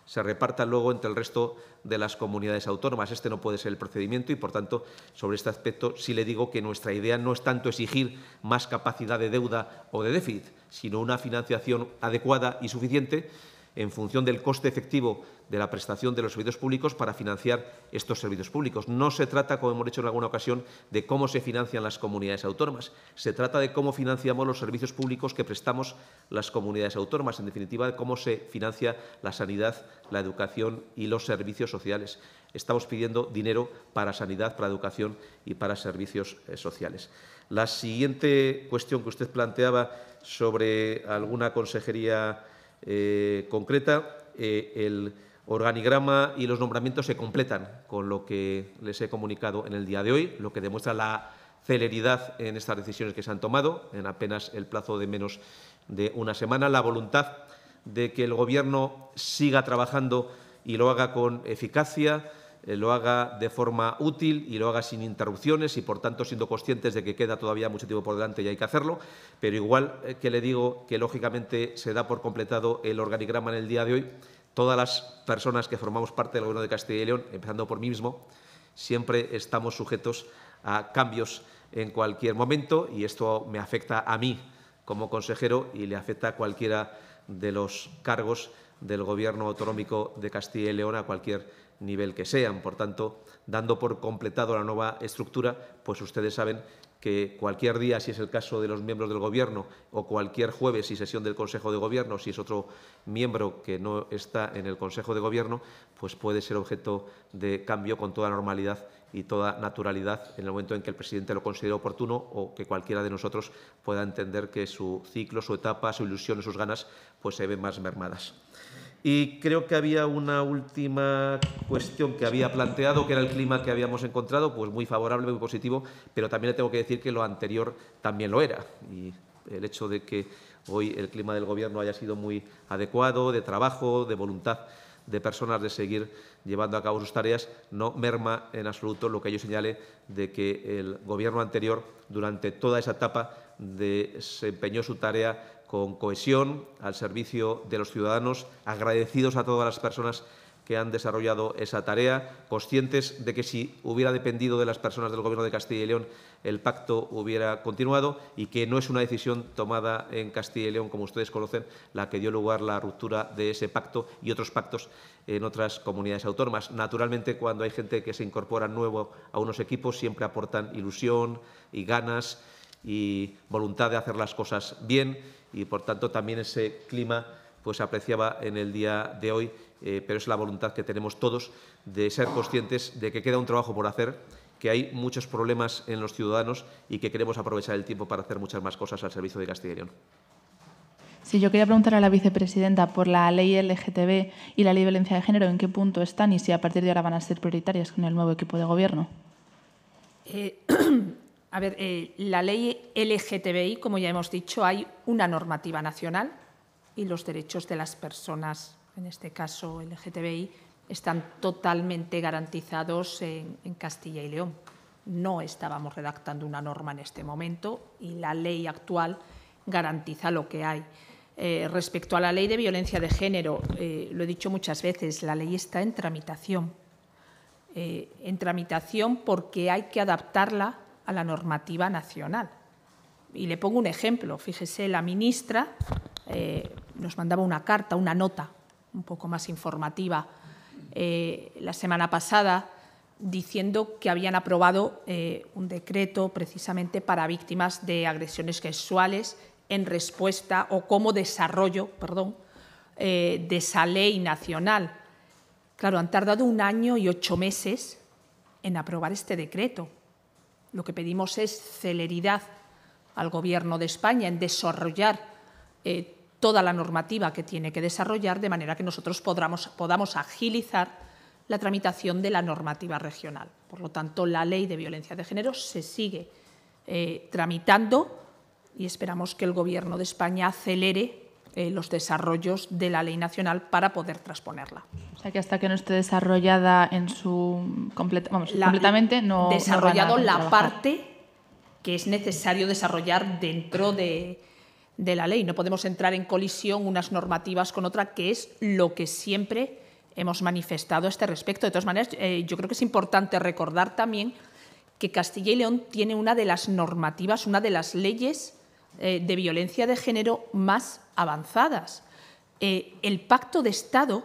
se reparta luego entre el resto de las comunidades autónomas. Este no puede ser el procedimiento y, por tanto, sobre este aspecto sí le digo que nuestra idea no es tanto exigir más capacidad de deuda o de déficit, sino una financiación adecuada y suficiente en función del coste efectivo de la prestación de los servicios públicos para financiar estos servicios públicos. No se trata, como hemos dicho en alguna ocasión, de cómo se financian las comunidades autónomas, se trata de cómo financiamos los servicios públicos que prestamos las comunidades autónomas, en definitiva, de cómo se financia la sanidad, la educación y los servicios sociales. Estamos pidiendo dinero para sanidad, para educación y para servicios eh, sociales. La siguiente cuestión que usted planteaba sobre alguna consejería eh, concreta, eh, el organigrama y los nombramientos se completan con lo que les he comunicado en el día de hoy, lo que demuestra la celeridad en estas decisiones que se han tomado, en apenas el plazo de menos de una semana, la voluntad de que el Gobierno siga trabajando y lo haga con eficacia, eh, lo haga de forma útil y lo haga sin interrupciones y, por tanto, siendo conscientes de que queda todavía mucho tiempo por delante y hay que hacerlo. Pero igual eh, que le digo que, lógicamente, se da por completado el organigrama en el día de hoy, todas las personas que formamos parte del Gobierno de Castilla y León, empezando por mí mismo, siempre estamos sujetos a cambios en cualquier momento y esto me afecta a mí como consejero y le afecta a cualquiera de los cargos del Gobierno autonómico de Castilla y León, a cualquier nivel que sean. Por tanto, dando por completado la nueva estructura, pues ustedes saben que cualquier día, si es el caso de los miembros del Gobierno, o cualquier jueves y sesión del Consejo de Gobierno, si es otro miembro que no está en el Consejo de Gobierno, pues puede ser objeto de cambio con toda normalidad y toda naturalidad en el momento en que el presidente lo considere oportuno o que cualquiera de nosotros pueda entender que su ciclo, su etapa, su ilusión, sus ganas, pues se ven más mermadas. Y creo que había una última cuestión que había planteado, que era el clima que habíamos encontrado, pues muy favorable, muy positivo, pero también le tengo que decir que lo anterior también lo era. Y el hecho de que hoy el clima del Gobierno haya sido muy adecuado, de trabajo, de voluntad de personas de seguir llevando a cabo sus tareas, no merma en absoluto lo que yo señale de que el Gobierno anterior, durante toda esa etapa, desempeñó su tarea con cohesión al servicio de los ciudadanos, agradecidos a todas las personas que han desarrollado esa tarea, conscientes de que si hubiera dependido de las personas del Gobierno de Castilla y León, el pacto hubiera continuado y que no es una decisión tomada en Castilla y León, como ustedes conocen, la que dio lugar la ruptura de ese pacto y otros pactos en otras comunidades autónomas. Naturalmente, cuando hay gente que se incorpora nuevo a unos equipos, siempre aportan ilusión y ganas y voluntad de hacer las cosas bien y, por tanto, también ese clima pues apreciaba en el día de hoy, eh, pero es la voluntad que tenemos todos de ser conscientes de que queda un trabajo por hacer, que hay muchos problemas en los ciudadanos y que queremos aprovechar el tiempo para hacer muchas más cosas al servicio de Castilla y Sí, yo quería preguntar a la vicepresidenta por la ley LGTB y la ley de violencia de género, en qué punto están y si a partir de ahora van a ser prioritarias con el nuevo equipo de gobierno. Eh, eh a ver, eh, la ley LGTBI, como ya hemos dicho, hay una normativa nacional y los derechos de las personas, en este caso LGTBI, están totalmente garantizados en, Castilla y León. No estábamos redactando una norma en este momento y la ley actual garantiza lo que hay. Eh, respecto a la ley de violencia de género, eh, lo he dicho muchas veces, la ley está en tramitación. en tramitación porque hay que adaptarla a la normativa nacional. Y le pongo un ejemplo. Fíjese, la ministra eh, nos mandaba una carta, una nota un poco más informativa eh, la semana pasada diciendo que habían aprobado eh, un decreto precisamente para víctimas de agresiones sexuales en respuesta o como desarrollo, perdón, de esa ley nacional. Claro, han tardado un año y ocho meses en aprobar este decreto. Lo que pedimos es celeridad al Gobierno de España en desarrollar eh, toda la normativa que tiene que desarrollar, de manera que nosotros podamos, agilizar la tramitación de la normativa regional. Por lo tanto, la ley de violencia de género se sigue eh, tramitando y esperamos que el Gobierno de España acelere eh, los desarrollos de la ley nacional para poder transponerla. O sea que hasta que no esté desarrollada en su completamente no desarrollado la parte que es necesario desarrollar dentro de, la ley. No podemos entrar en colisión unas normativas con otra, que es lo que siempre hemos manifestado a este respecto. De todas maneras, eh, yo creo que es importante recordar también que Castilla y León tiene una de las normativas, una de las leyes eh, de violencia de género más avanzadas. Eh, el pacto de Estado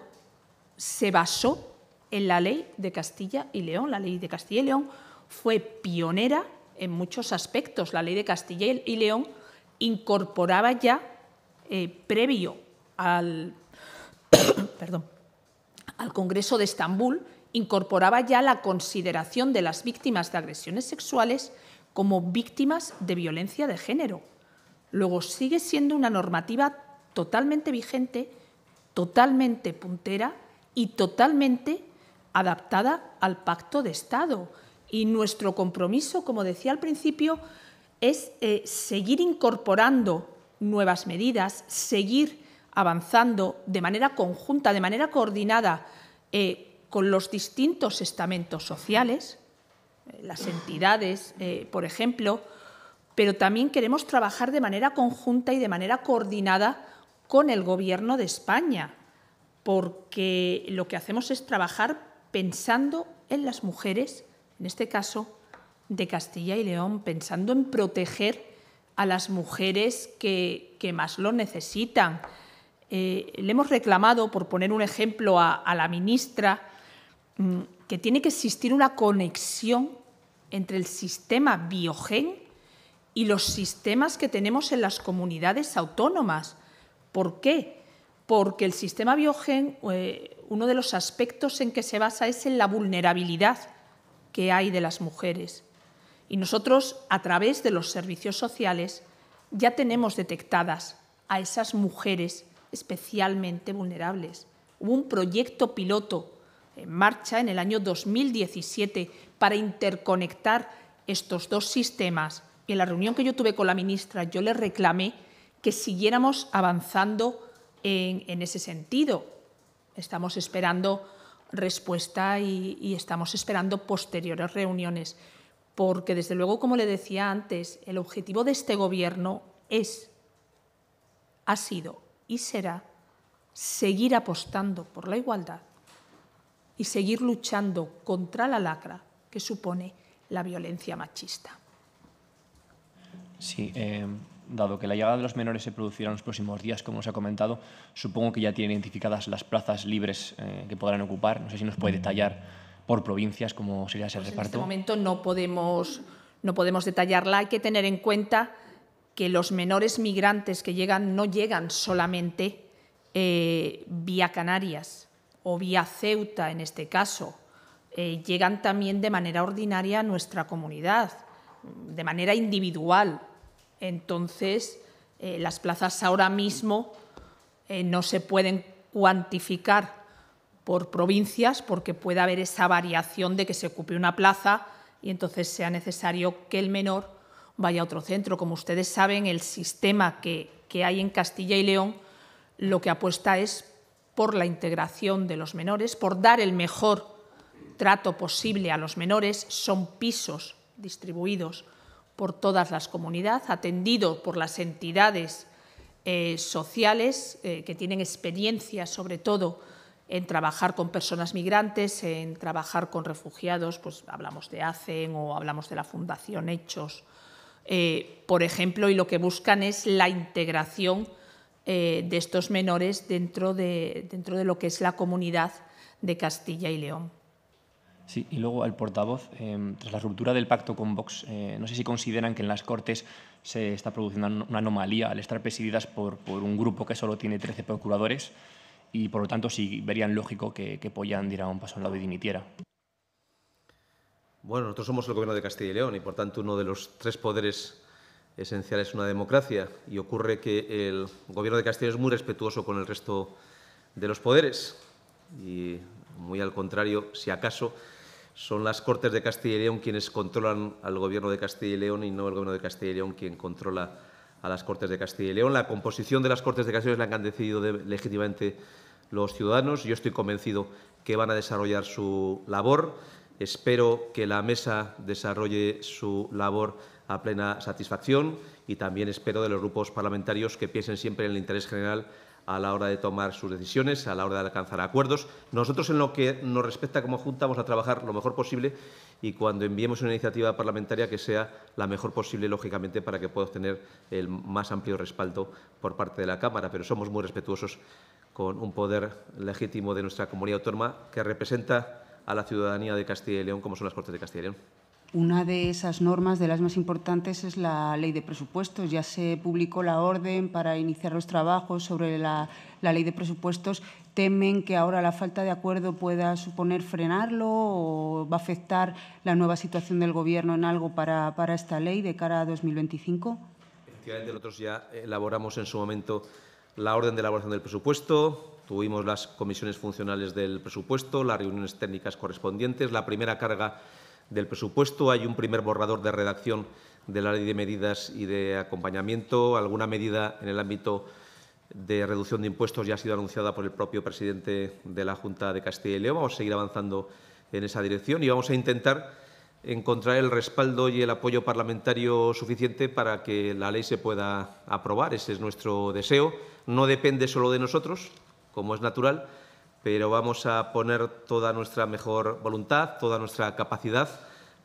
se basó en la ley de Castilla y León. La ley de Castilla y León fue pionera en muchos aspectos. La ley de Castilla y León incorporaba ya, eh, previo al, al Congreso de Estambul, incorporaba ya la consideración de las víctimas de agresiones sexuales como víctimas de violencia de género. Luego sigue siendo una normativa totalmente vigente, totalmente puntera y totalmente adaptada al pacto de Estado. Y nuestro compromiso, como decía al principio, es eh, seguir incorporando nuevas medidas, seguir avanzando de manera conjunta, de manera coordinada eh, con los distintos estamentos sociales, eh, las entidades, por ejemplo, pero también queremos trabajar de manera conjunta y de manera coordinada con el Gobierno de España, porque lo que hacemos es trabajar pensando en las mujeres, en este caso de Castilla y León, pensando en proteger a las mujeres que, más lo necesitan. Eh, le hemos reclamado, por poner un ejemplo, a, a la ministra, mm, que tiene que existir una conexión entre el sistema biogen y los sistemas que tenemos en las comunidades autónomas. ¿Por qué? Porque el sistema biogen, eh, uno de los aspectos en que se basa es en la vulnerabilidad que hay de las mujeres. Y nosotros, a través de los servicios sociales, ya tenemos detectadas a esas mujeres especialmente vulnerables. Hubo un proyecto piloto en marcha en el año 2017 para interconectar estos dos sistemas en la reunión que yo tuve con la ministra, yo le reclamé que siguiéramos avanzando en, ese sentido. Estamos esperando respuesta y estamos esperando posteriores reuniones, porque desde luego, como le decía antes, el objetivo de este Gobierno es, ha sido y será seguir apostando por la igualdad y seguir luchando contra la lacra que supone la violencia machista. Sí, em, dado que la llegada de los menores se producirá en los próximos días, como se ha comentado, supongo que ya tienen identificadas las plazas libres eh, que podrán ocupar. No sé si nos puede mm. detallar por provincias cómo sería ese reparto. Pues en este momento no podemos, no podemos detallarla. Hay que tener en cuenta que los menores migrantes que llegan no llegan solamente eh, vía Canarias o vía Ceuta, en este caso. Eh, llegan también de manera ordinaria a nuestra comunidad, de manera individual, entonces, eh, las plazas ahora mismo eh, no se pueden cuantificar por provincias porque puede haber esa variación de que se ocupe una plaza y entonces sea necesario que el menor vaya a otro centro. Como ustedes saben, el sistema que, que hay en Castilla y León lo que apuesta es por la integración de los menores, por dar el mejor trato posible a los menores. Son pisos distribuidos por todas las comunidades, atendido por las entidades eh, sociales eh, que tienen experiencia, sobre todo, en trabajar con personas migrantes, en trabajar con refugiados, pues hablamos de ACEN o hablamos de la Fundación Hechos, eh, por ejemplo, y lo que buscan es la integración de estos menores dentro de, dentro de lo que es la comunidad de Castilla y León. Sí, y luego al portavoz, em, tras la ruptura del pacto con Vox, eh, no sé si consideran que en las Cortes se está produciendo una anomalía al estar presididas por, por un grupo que solo tiene 13 procuradores y por lo tanto si verían lógico que, que Pollán diera un paso al lado y dimitiera. Bueno, nosotros somos el Gobierno de Castilla y León y por tanto uno de los tres poderes esenciales es una democracia y ocurre que el Gobierno de Castilla es muy respetuoso con el resto de los poderes y muy al contrario, si acaso, son las Cortes de Castilla y León quienes controlan al Gobierno de Castilla y León y no el Gobierno de Castilla y León quien controla a las Cortes de Castilla y León. La composición de las Cortes de Castilla y León la han decidido legítimamente los ciudadanos. Yo estoy convencido que van a desarrollar su labor. Espero que la mesa desarrolle su labor a plena satisfacción y también espero de los grupos parlamentarios que piensen siempre en el interés general a la hora de tomar sus decisiones, a la hora de alcanzar acuerdos. Nosotros en lo que nos respecta como Junta vamos a trabajar lo mejor posible y cuando enviemos una iniciativa parlamentaria que sea la mejor posible, lógicamente, para que pueda obtener el más amplio respaldo por parte de la Cámara. Pero somos muy respetuosos con un poder legítimo de nuestra comunidad autónoma que representa a la ciudadanía de Castilla y León, como son las Cortes de Castilla y León. Una de esas normas, de las más importantes, es la ley de presupuestos. Ya se publicó la orden para iniciar los trabajos sobre la, ley de presupuestos. ¿Temen que ahora la falta de acuerdo pueda suponer frenarlo o va a afectar la nueva situación del Gobierno en algo para, para esta ley de cara a 2025? Efectivamente, nosotros ya elaboramos en su momento la orden de elaboración del presupuesto, tuvimos las comisiones funcionales del presupuesto, las reuniones técnicas correspondientes, la primera carga del presupuesto. Hay un primer borrador de redacción de la ley de medidas y de acompañamiento. Alguna medida en el ámbito de reducción de impuestos ya ha sido anunciada por el propio presidente de la Junta de Castilla y León. Vamos a seguir avanzando en esa dirección y vamos a intentar encontrar el respaldo y el apoyo parlamentario suficiente para que la ley se pueda aprobar. Ese es nuestro deseo. No depende solo de nosotros, como es natural, pero vamos a poner toda nuestra mejor voluntad, toda nuestra capacidad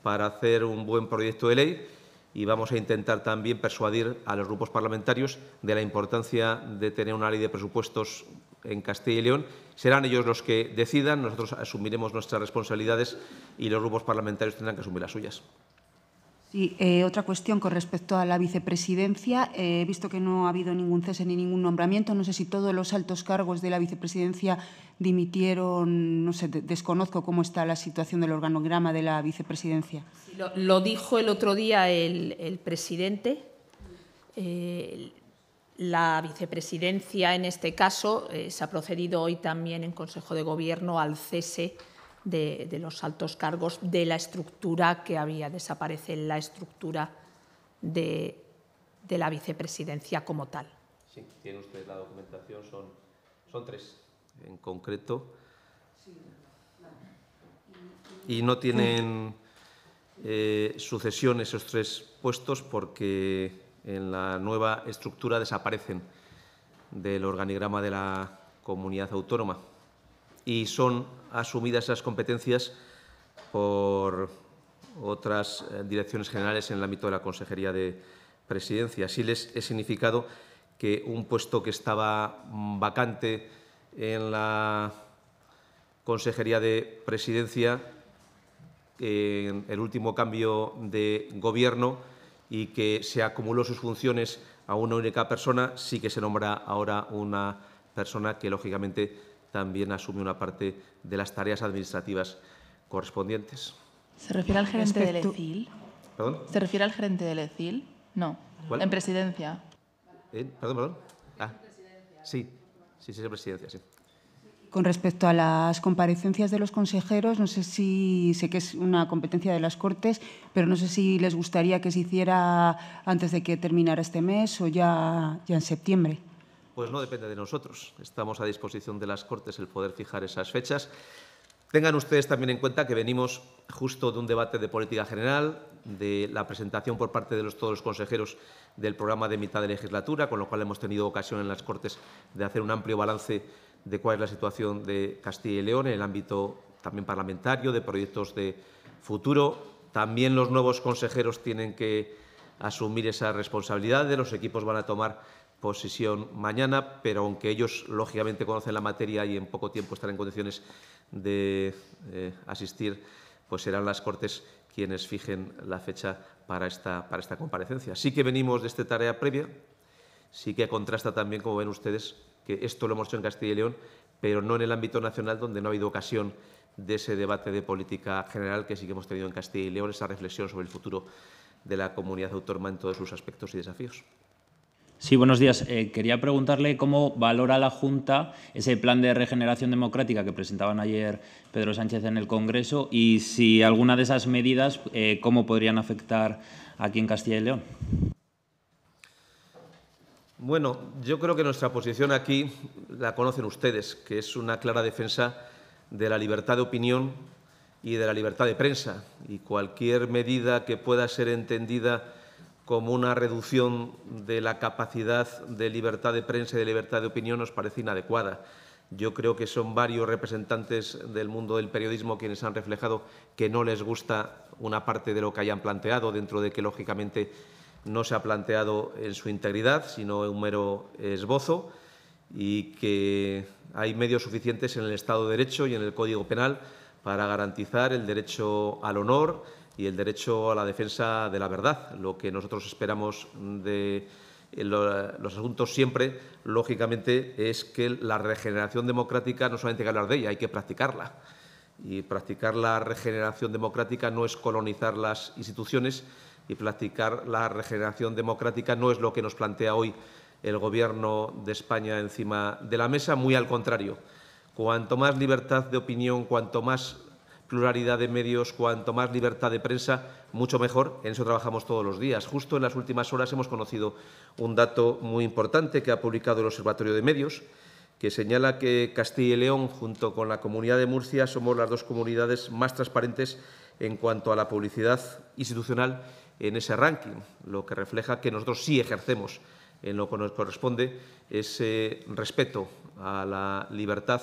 para hacer un buen proyecto de ley y vamos a intentar también persuadir a los grupos parlamentarios de la importancia de tener una ley de presupuestos en Castilla y León. Serán ellos los que decidan, nosotros asumiremos nuestras responsabilidades y los grupos parlamentarios tendrán que asumir las suyas. Sí, eh, otra cuestión con respecto a la vicepresidencia. Eh, he visto que no ha habido ningún cese ni ningún nombramiento. No sé si todos los altos cargos de la vicepresidencia dimitieron. No sé, desconozco cómo está la situación del organograma de la vicepresidencia. lo, dijo el otro día el, presidente. Eh, la vicepresidencia, en este caso, se ha procedido hoy también en Consejo de Gobierno al cese de, los altos cargos de la estructura que había, desaparece la estructura de, la vicepresidencia como tal. Sí, tiene usted la documentación, son, tres en concreto. Y no tienen eh, sucesión esos tres puestos porque en la nueva estructura desaparecen del organigrama de la comunidad autónoma y son asumidas esas competencias por otras eh, direcciones generales en el ámbito de la Consejería de Presidencia. Así les he significado que un puesto que estaba mm, vacante en la Consejería de Presidencia en el último cambio de Gobierno y que se acumuló sus funciones a una única persona, sí que se nombra ahora una persona que, lógicamente, también asume una parte de las tareas administrativas correspondientes. ¿Se refiere al gerente del ECIL? ¿Perdón? ¿Se refiere al gerente del ECIL? No. En presidencia. ¿Eh? Perdón, ah. Sí, sí, sí, presidencia, sí. Con respecto a las comparecencias de los consejeros, no sé si sé que es una competencia de las Cortes, pero no sé si les gustaría que se hiciera antes de que terminara este mes o ya, ya en septiembre pues no depende de nosotros. Estamos a disposición de las Cortes el poder fijar esas fechas. Tengan ustedes también en cuenta que venimos justo de un debate de política general, de la presentación por parte de todos los consejeros del programa de mitad de legislatura, con lo cual hemos tenido ocasión en las Cortes de hacer un amplio balance de cuál es la situación de Castilla y León en el ámbito también parlamentario, de proyectos de futuro. También los nuevos consejeros tienen que asumir esa responsabilidad, los equipos van a tomar ...posición mañana, pero aunque ellos lógicamente conocen la materia y en poco tiempo estarán en condiciones de eh, asistir, pues serán las Cortes quienes fijen la fecha para esta, para esta comparecencia. Sí que venimos de esta tarea previa, sí que contrasta también, como ven ustedes, que esto lo hemos hecho en Castilla y León, pero no en el ámbito nacional, donde no ha habido ocasión de ese debate de política general que sí que hemos tenido en Castilla y León, esa reflexión sobre el futuro de la comunidad autónoma en todos sus aspectos y desafíos. Sí, buenos días. Eh, quería preguntarle cómo valora la Junta ese plan de regeneración democrática que presentaban ayer Pedro Sánchez en el Congreso y si alguna de esas medidas, eh, cómo podrían afectar aquí en Castilla y León. Bueno, yo creo que nuestra posición aquí la conocen ustedes, que es una clara defensa de la libertad de opinión y de la libertad de prensa. Y cualquier medida que pueda ser entendida como una reducción de la capacidad de libertad de prensa y de libertad de opinión nos parece inadecuada. Yo creo que son varios representantes del mundo del periodismo quienes han reflejado que no les gusta una parte de lo que hayan planteado, dentro de que, lógicamente, no se ha planteado en su integridad, sino en un mero esbozo, y que hay medios suficientes en el Estado de Derecho y en el Código Penal para garantizar el derecho al honor, y el derecho a la defensa de la verdad, lo que nosotros esperamos de eh, los asuntos siempre, lógicamente, es que la regeneración democrática no solamente hay que hablar de ella, hay que practicarla. Y practicar la regeneración democrática no es colonizar las instituciones y practicar la regeneración democrática no es lo que nos plantea hoy el Gobierno de España encima de la mesa, muy al contrario. Cuanto más libertad de opinión, cuanto más pluralidad de medios, cuanto más libertad de prensa, mucho mejor. En eso trabajamos todos los días. Justo en las últimas horas hemos conocido un dato muy importante que ha publicado el Observatorio de Medios, que señala que Castilla y León, junto con la Comunidad de Murcia, somos las dos comunidades más transparentes en cuanto a la publicidad institucional en ese ranking, lo que refleja que nosotros sí ejercemos en lo que nos corresponde ese respeto a la libertad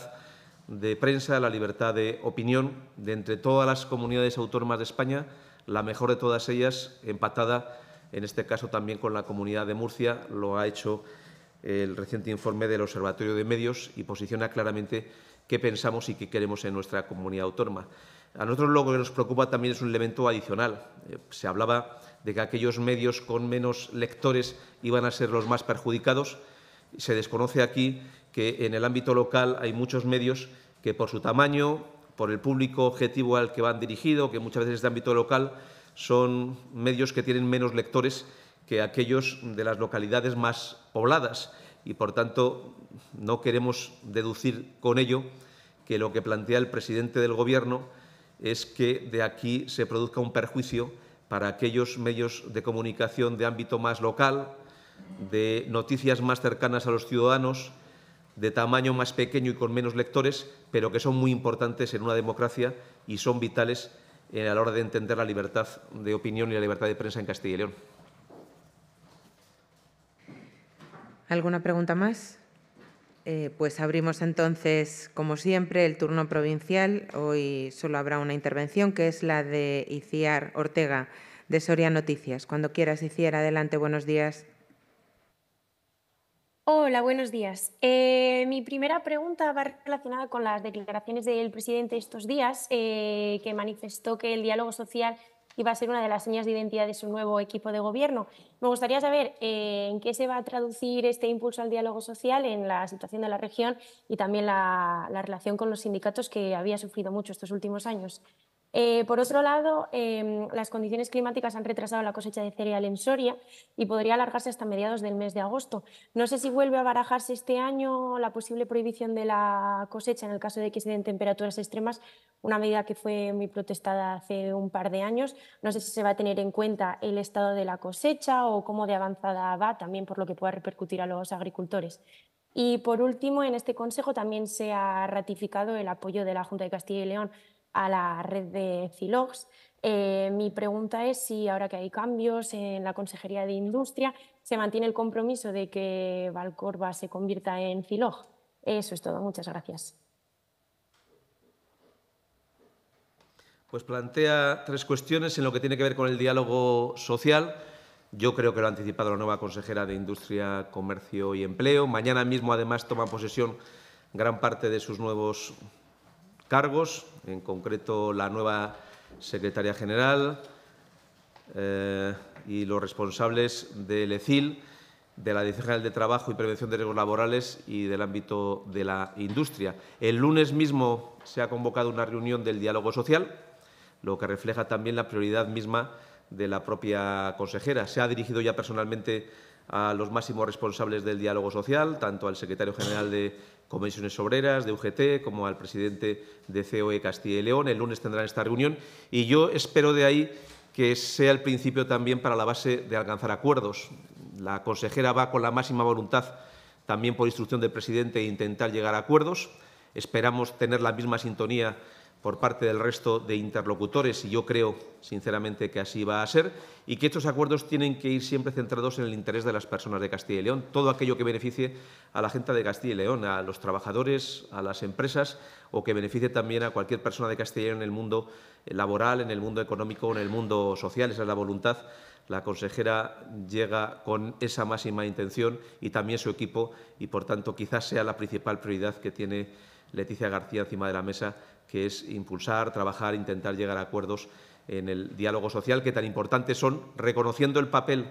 de prensa, la libertad de opinión, de entre todas las comunidades autónomas de España, la mejor de todas ellas, empatada en este caso también con la Comunidad de Murcia, lo ha hecho el reciente informe del Observatorio de Medios y posiciona claramente qué pensamos y qué queremos en nuestra comunidad autónoma. A nosotros lo que nos preocupa también es un elemento adicional. Eh, se hablaba de que aquellos medios con menos lectores iban a ser los más perjudicados. Se desconoce aquí que en el ámbito local hay muchos medios que por su tamaño, por el público objetivo al que van dirigido, que muchas veces es de ámbito local, son medios que tienen menos lectores que aquellos de las localidades más pobladas y, por tanto, no queremos deducir con ello que lo que plantea el presidente del Gobierno es que de aquí se produzca un perjuicio para aquellos medios de comunicación de ámbito más local, de noticias más cercanas a los ciudadanos, de tamaño más pequeño y con menos lectores, pero que son muy importantes en una democracia y son vitales eh, a la hora de entender la libertad de opinión y la libertad de prensa en Castilla y León. ¿Alguna pregunta más? Eh, pues abrimos entonces, como siempre, el turno provincial. Hoy solo habrá una intervención, que es la de Iciar Ortega, de Soria Noticias. Cuando quieras, Iciar, adelante, buenos días. Hola, buenos días. Eh, mi primera pregunta va relacionada con las declaraciones del presidente estos días, eh, que manifestó que el diálogo social iba a ser una de las señas de identidad de su nuevo equipo de gobierno. Me gustaría saber eh, en qué se va a traducir este impulso al diálogo social en la situación de la región y también la relación con los sindicatos que había sufrido mucho estos últimos años. Eh, por otro lado, em, las condiciones climáticas han retrasado la cosecha de cereal en Soria y podría alargarse hasta mediados del mes de agosto. No sé si vuelve a barajarse este año la posible prohibición de la cosecha en el caso de que se den temperaturas extremas, una medida que fue muy protestada hace un par de años. No sé si se va a tener en cuenta el estado de la cosecha o cómo de avanzada va, también por lo que pueda repercutir a los agricultores. Y por último, en este Consejo también se ha ratificado el apoyo de la Junta de Castilla y León a la red de CILOGS. Eh, mi pregunta es si ahora que hay cambios en la Consejería de Industria, ¿se mantiene el compromiso de que Valcorva se convierta en CILOG? Eso es todo. Muchas gracias. Pues plantea tres cuestiones en lo que tiene que ver con el diálogo social. Yo creo que lo ha anticipado la nueva consejera de Industria, Comercio y Empleo. Mañana mismo, además, toma posesión gran parte de sus nuevos cargos, en concreto la nueva secretaria general eh, y los responsables del ECIL, de la Dirección General de Trabajo y Prevención de Riesgos Laborales y del ámbito de la industria. El lunes mismo se ha convocado una reunión del diálogo social, lo que refleja también la prioridad misma de la propia consejera. Se ha dirigido ya personalmente a los máximos responsables del diálogo social, tanto al secretario general de Comisiones Obreras, de UGT, como al presidente de COE Castilla y León. El lunes tendrán esta reunión y yo espero de ahí que sea el principio también para la base de alcanzar acuerdos. La consejera va con la máxima voluntad, también por instrucción del presidente, e intentar llegar a acuerdos. Esperamos tener la misma sintonía por parte del resto de interlocutores y yo creo, sinceramente, que así va a ser y que estos acuerdos tienen que ir siempre centrados en el interés de las personas de Castilla y León, todo aquello que beneficie a la gente de Castilla y León, a los trabajadores, a las empresas o que beneficie también a cualquier persona de Castilla y León en el mundo laboral, en el mundo económico, en el mundo social. Esa es la voluntad la consejera llega con esa máxima intención y también su equipo y, por tanto, quizás sea la principal prioridad que tiene Leticia García encima de la mesa que es impulsar, trabajar, intentar llegar a acuerdos en el diálogo social, que tan importantes son, reconociendo el papel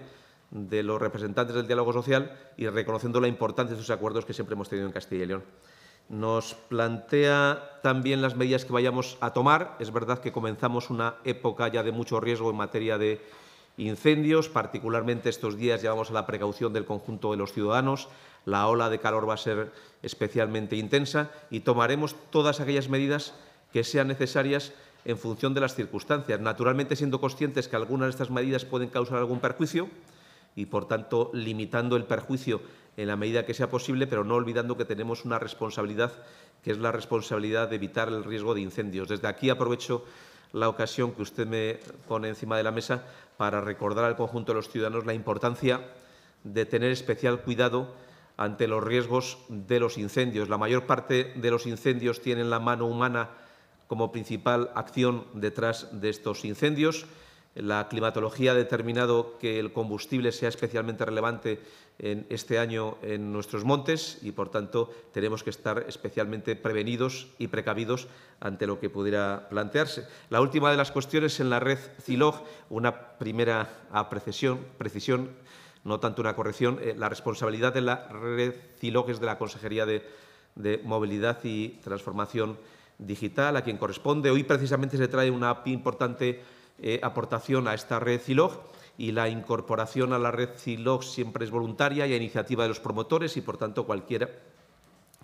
de los representantes del diálogo social y reconociendo la importancia de esos acuerdos que siempre hemos tenido en Castilla y León. Nos plantea también las medidas que vayamos a tomar. Es verdad que comenzamos una época ya de mucho riesgo en materia de incendios, particularmente estos días llevamos a la precaución del conjunto de los ciudadanos, la ola de calor va a ser especialmente intensa y tomaremos todas aquellas medidas que sean necesarias en función de las circunstancias, naturalmente siendo conscientes que algunas de estas medidas pueden causar algún perjuicio y, por tanto, limitando el perjuicio en la medida que sea posible, pero no olvidando que tenemos una responsabilidad, que es la responsabilidad de evitar el riesgo de incendios. Desde aquí aprovecho la ocasión que usted me pone encima de la mesa para recordar al conjunto de los ciudadanos la importancia de tener especial cuidado ante los riesgos de los incendios. La mayor parte de los incendios tienen la mano humana como principal acción detrás de estos incendios. La climatología ha determinado que el combustible sea especialmente relevante en este año en nuestros montes y, por tanto, tenemos que estar especialmente prevenidos y precavidos ante lo que pudiera plantearse. La última de las cuestiones en la red CILOG, una primera precisión, precisión no tanto una corrección. Eh, la responsabilidad de la red CILOG es de la Consejería de Movilidad y Transformación digital, a quien corresponde. Hoy precisamente se trae una importante eh, aportación a esta red CILOG y la incorporación a la red CILOG siempre es voluntaria y a iniciativa de los promotores y, por tanto, cualquier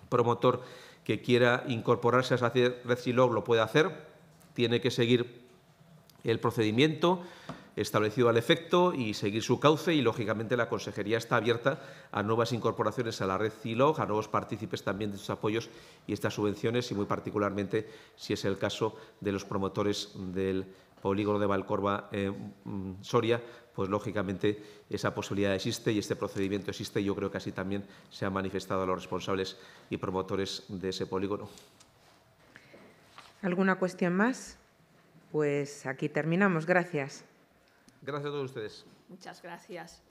promotor que quiera incorporarse a esa red CILOG lo puede hacer. Tiene que seguir el procedimiento establecido al efecto y seguir su cauce y, lógicamente, la Consejería está abierta a nuevas incorporaciones a la red CILOG, a nuevos partícipes también de sus apoyos y estas subvenciones y, muy particularmente, si es el caso de los promotores del polígono de Valcorba eh, mm, Soria, pues lógicamente esa posibilidad existe y este procedimiento existe y yo creo que así también se ha manifestado a los responsables y promotores de ese polígono. ¿Alguna cuestión más? Pues aquí terminamos. Gracias. Gracias a todos ustedes. Muchas gracias.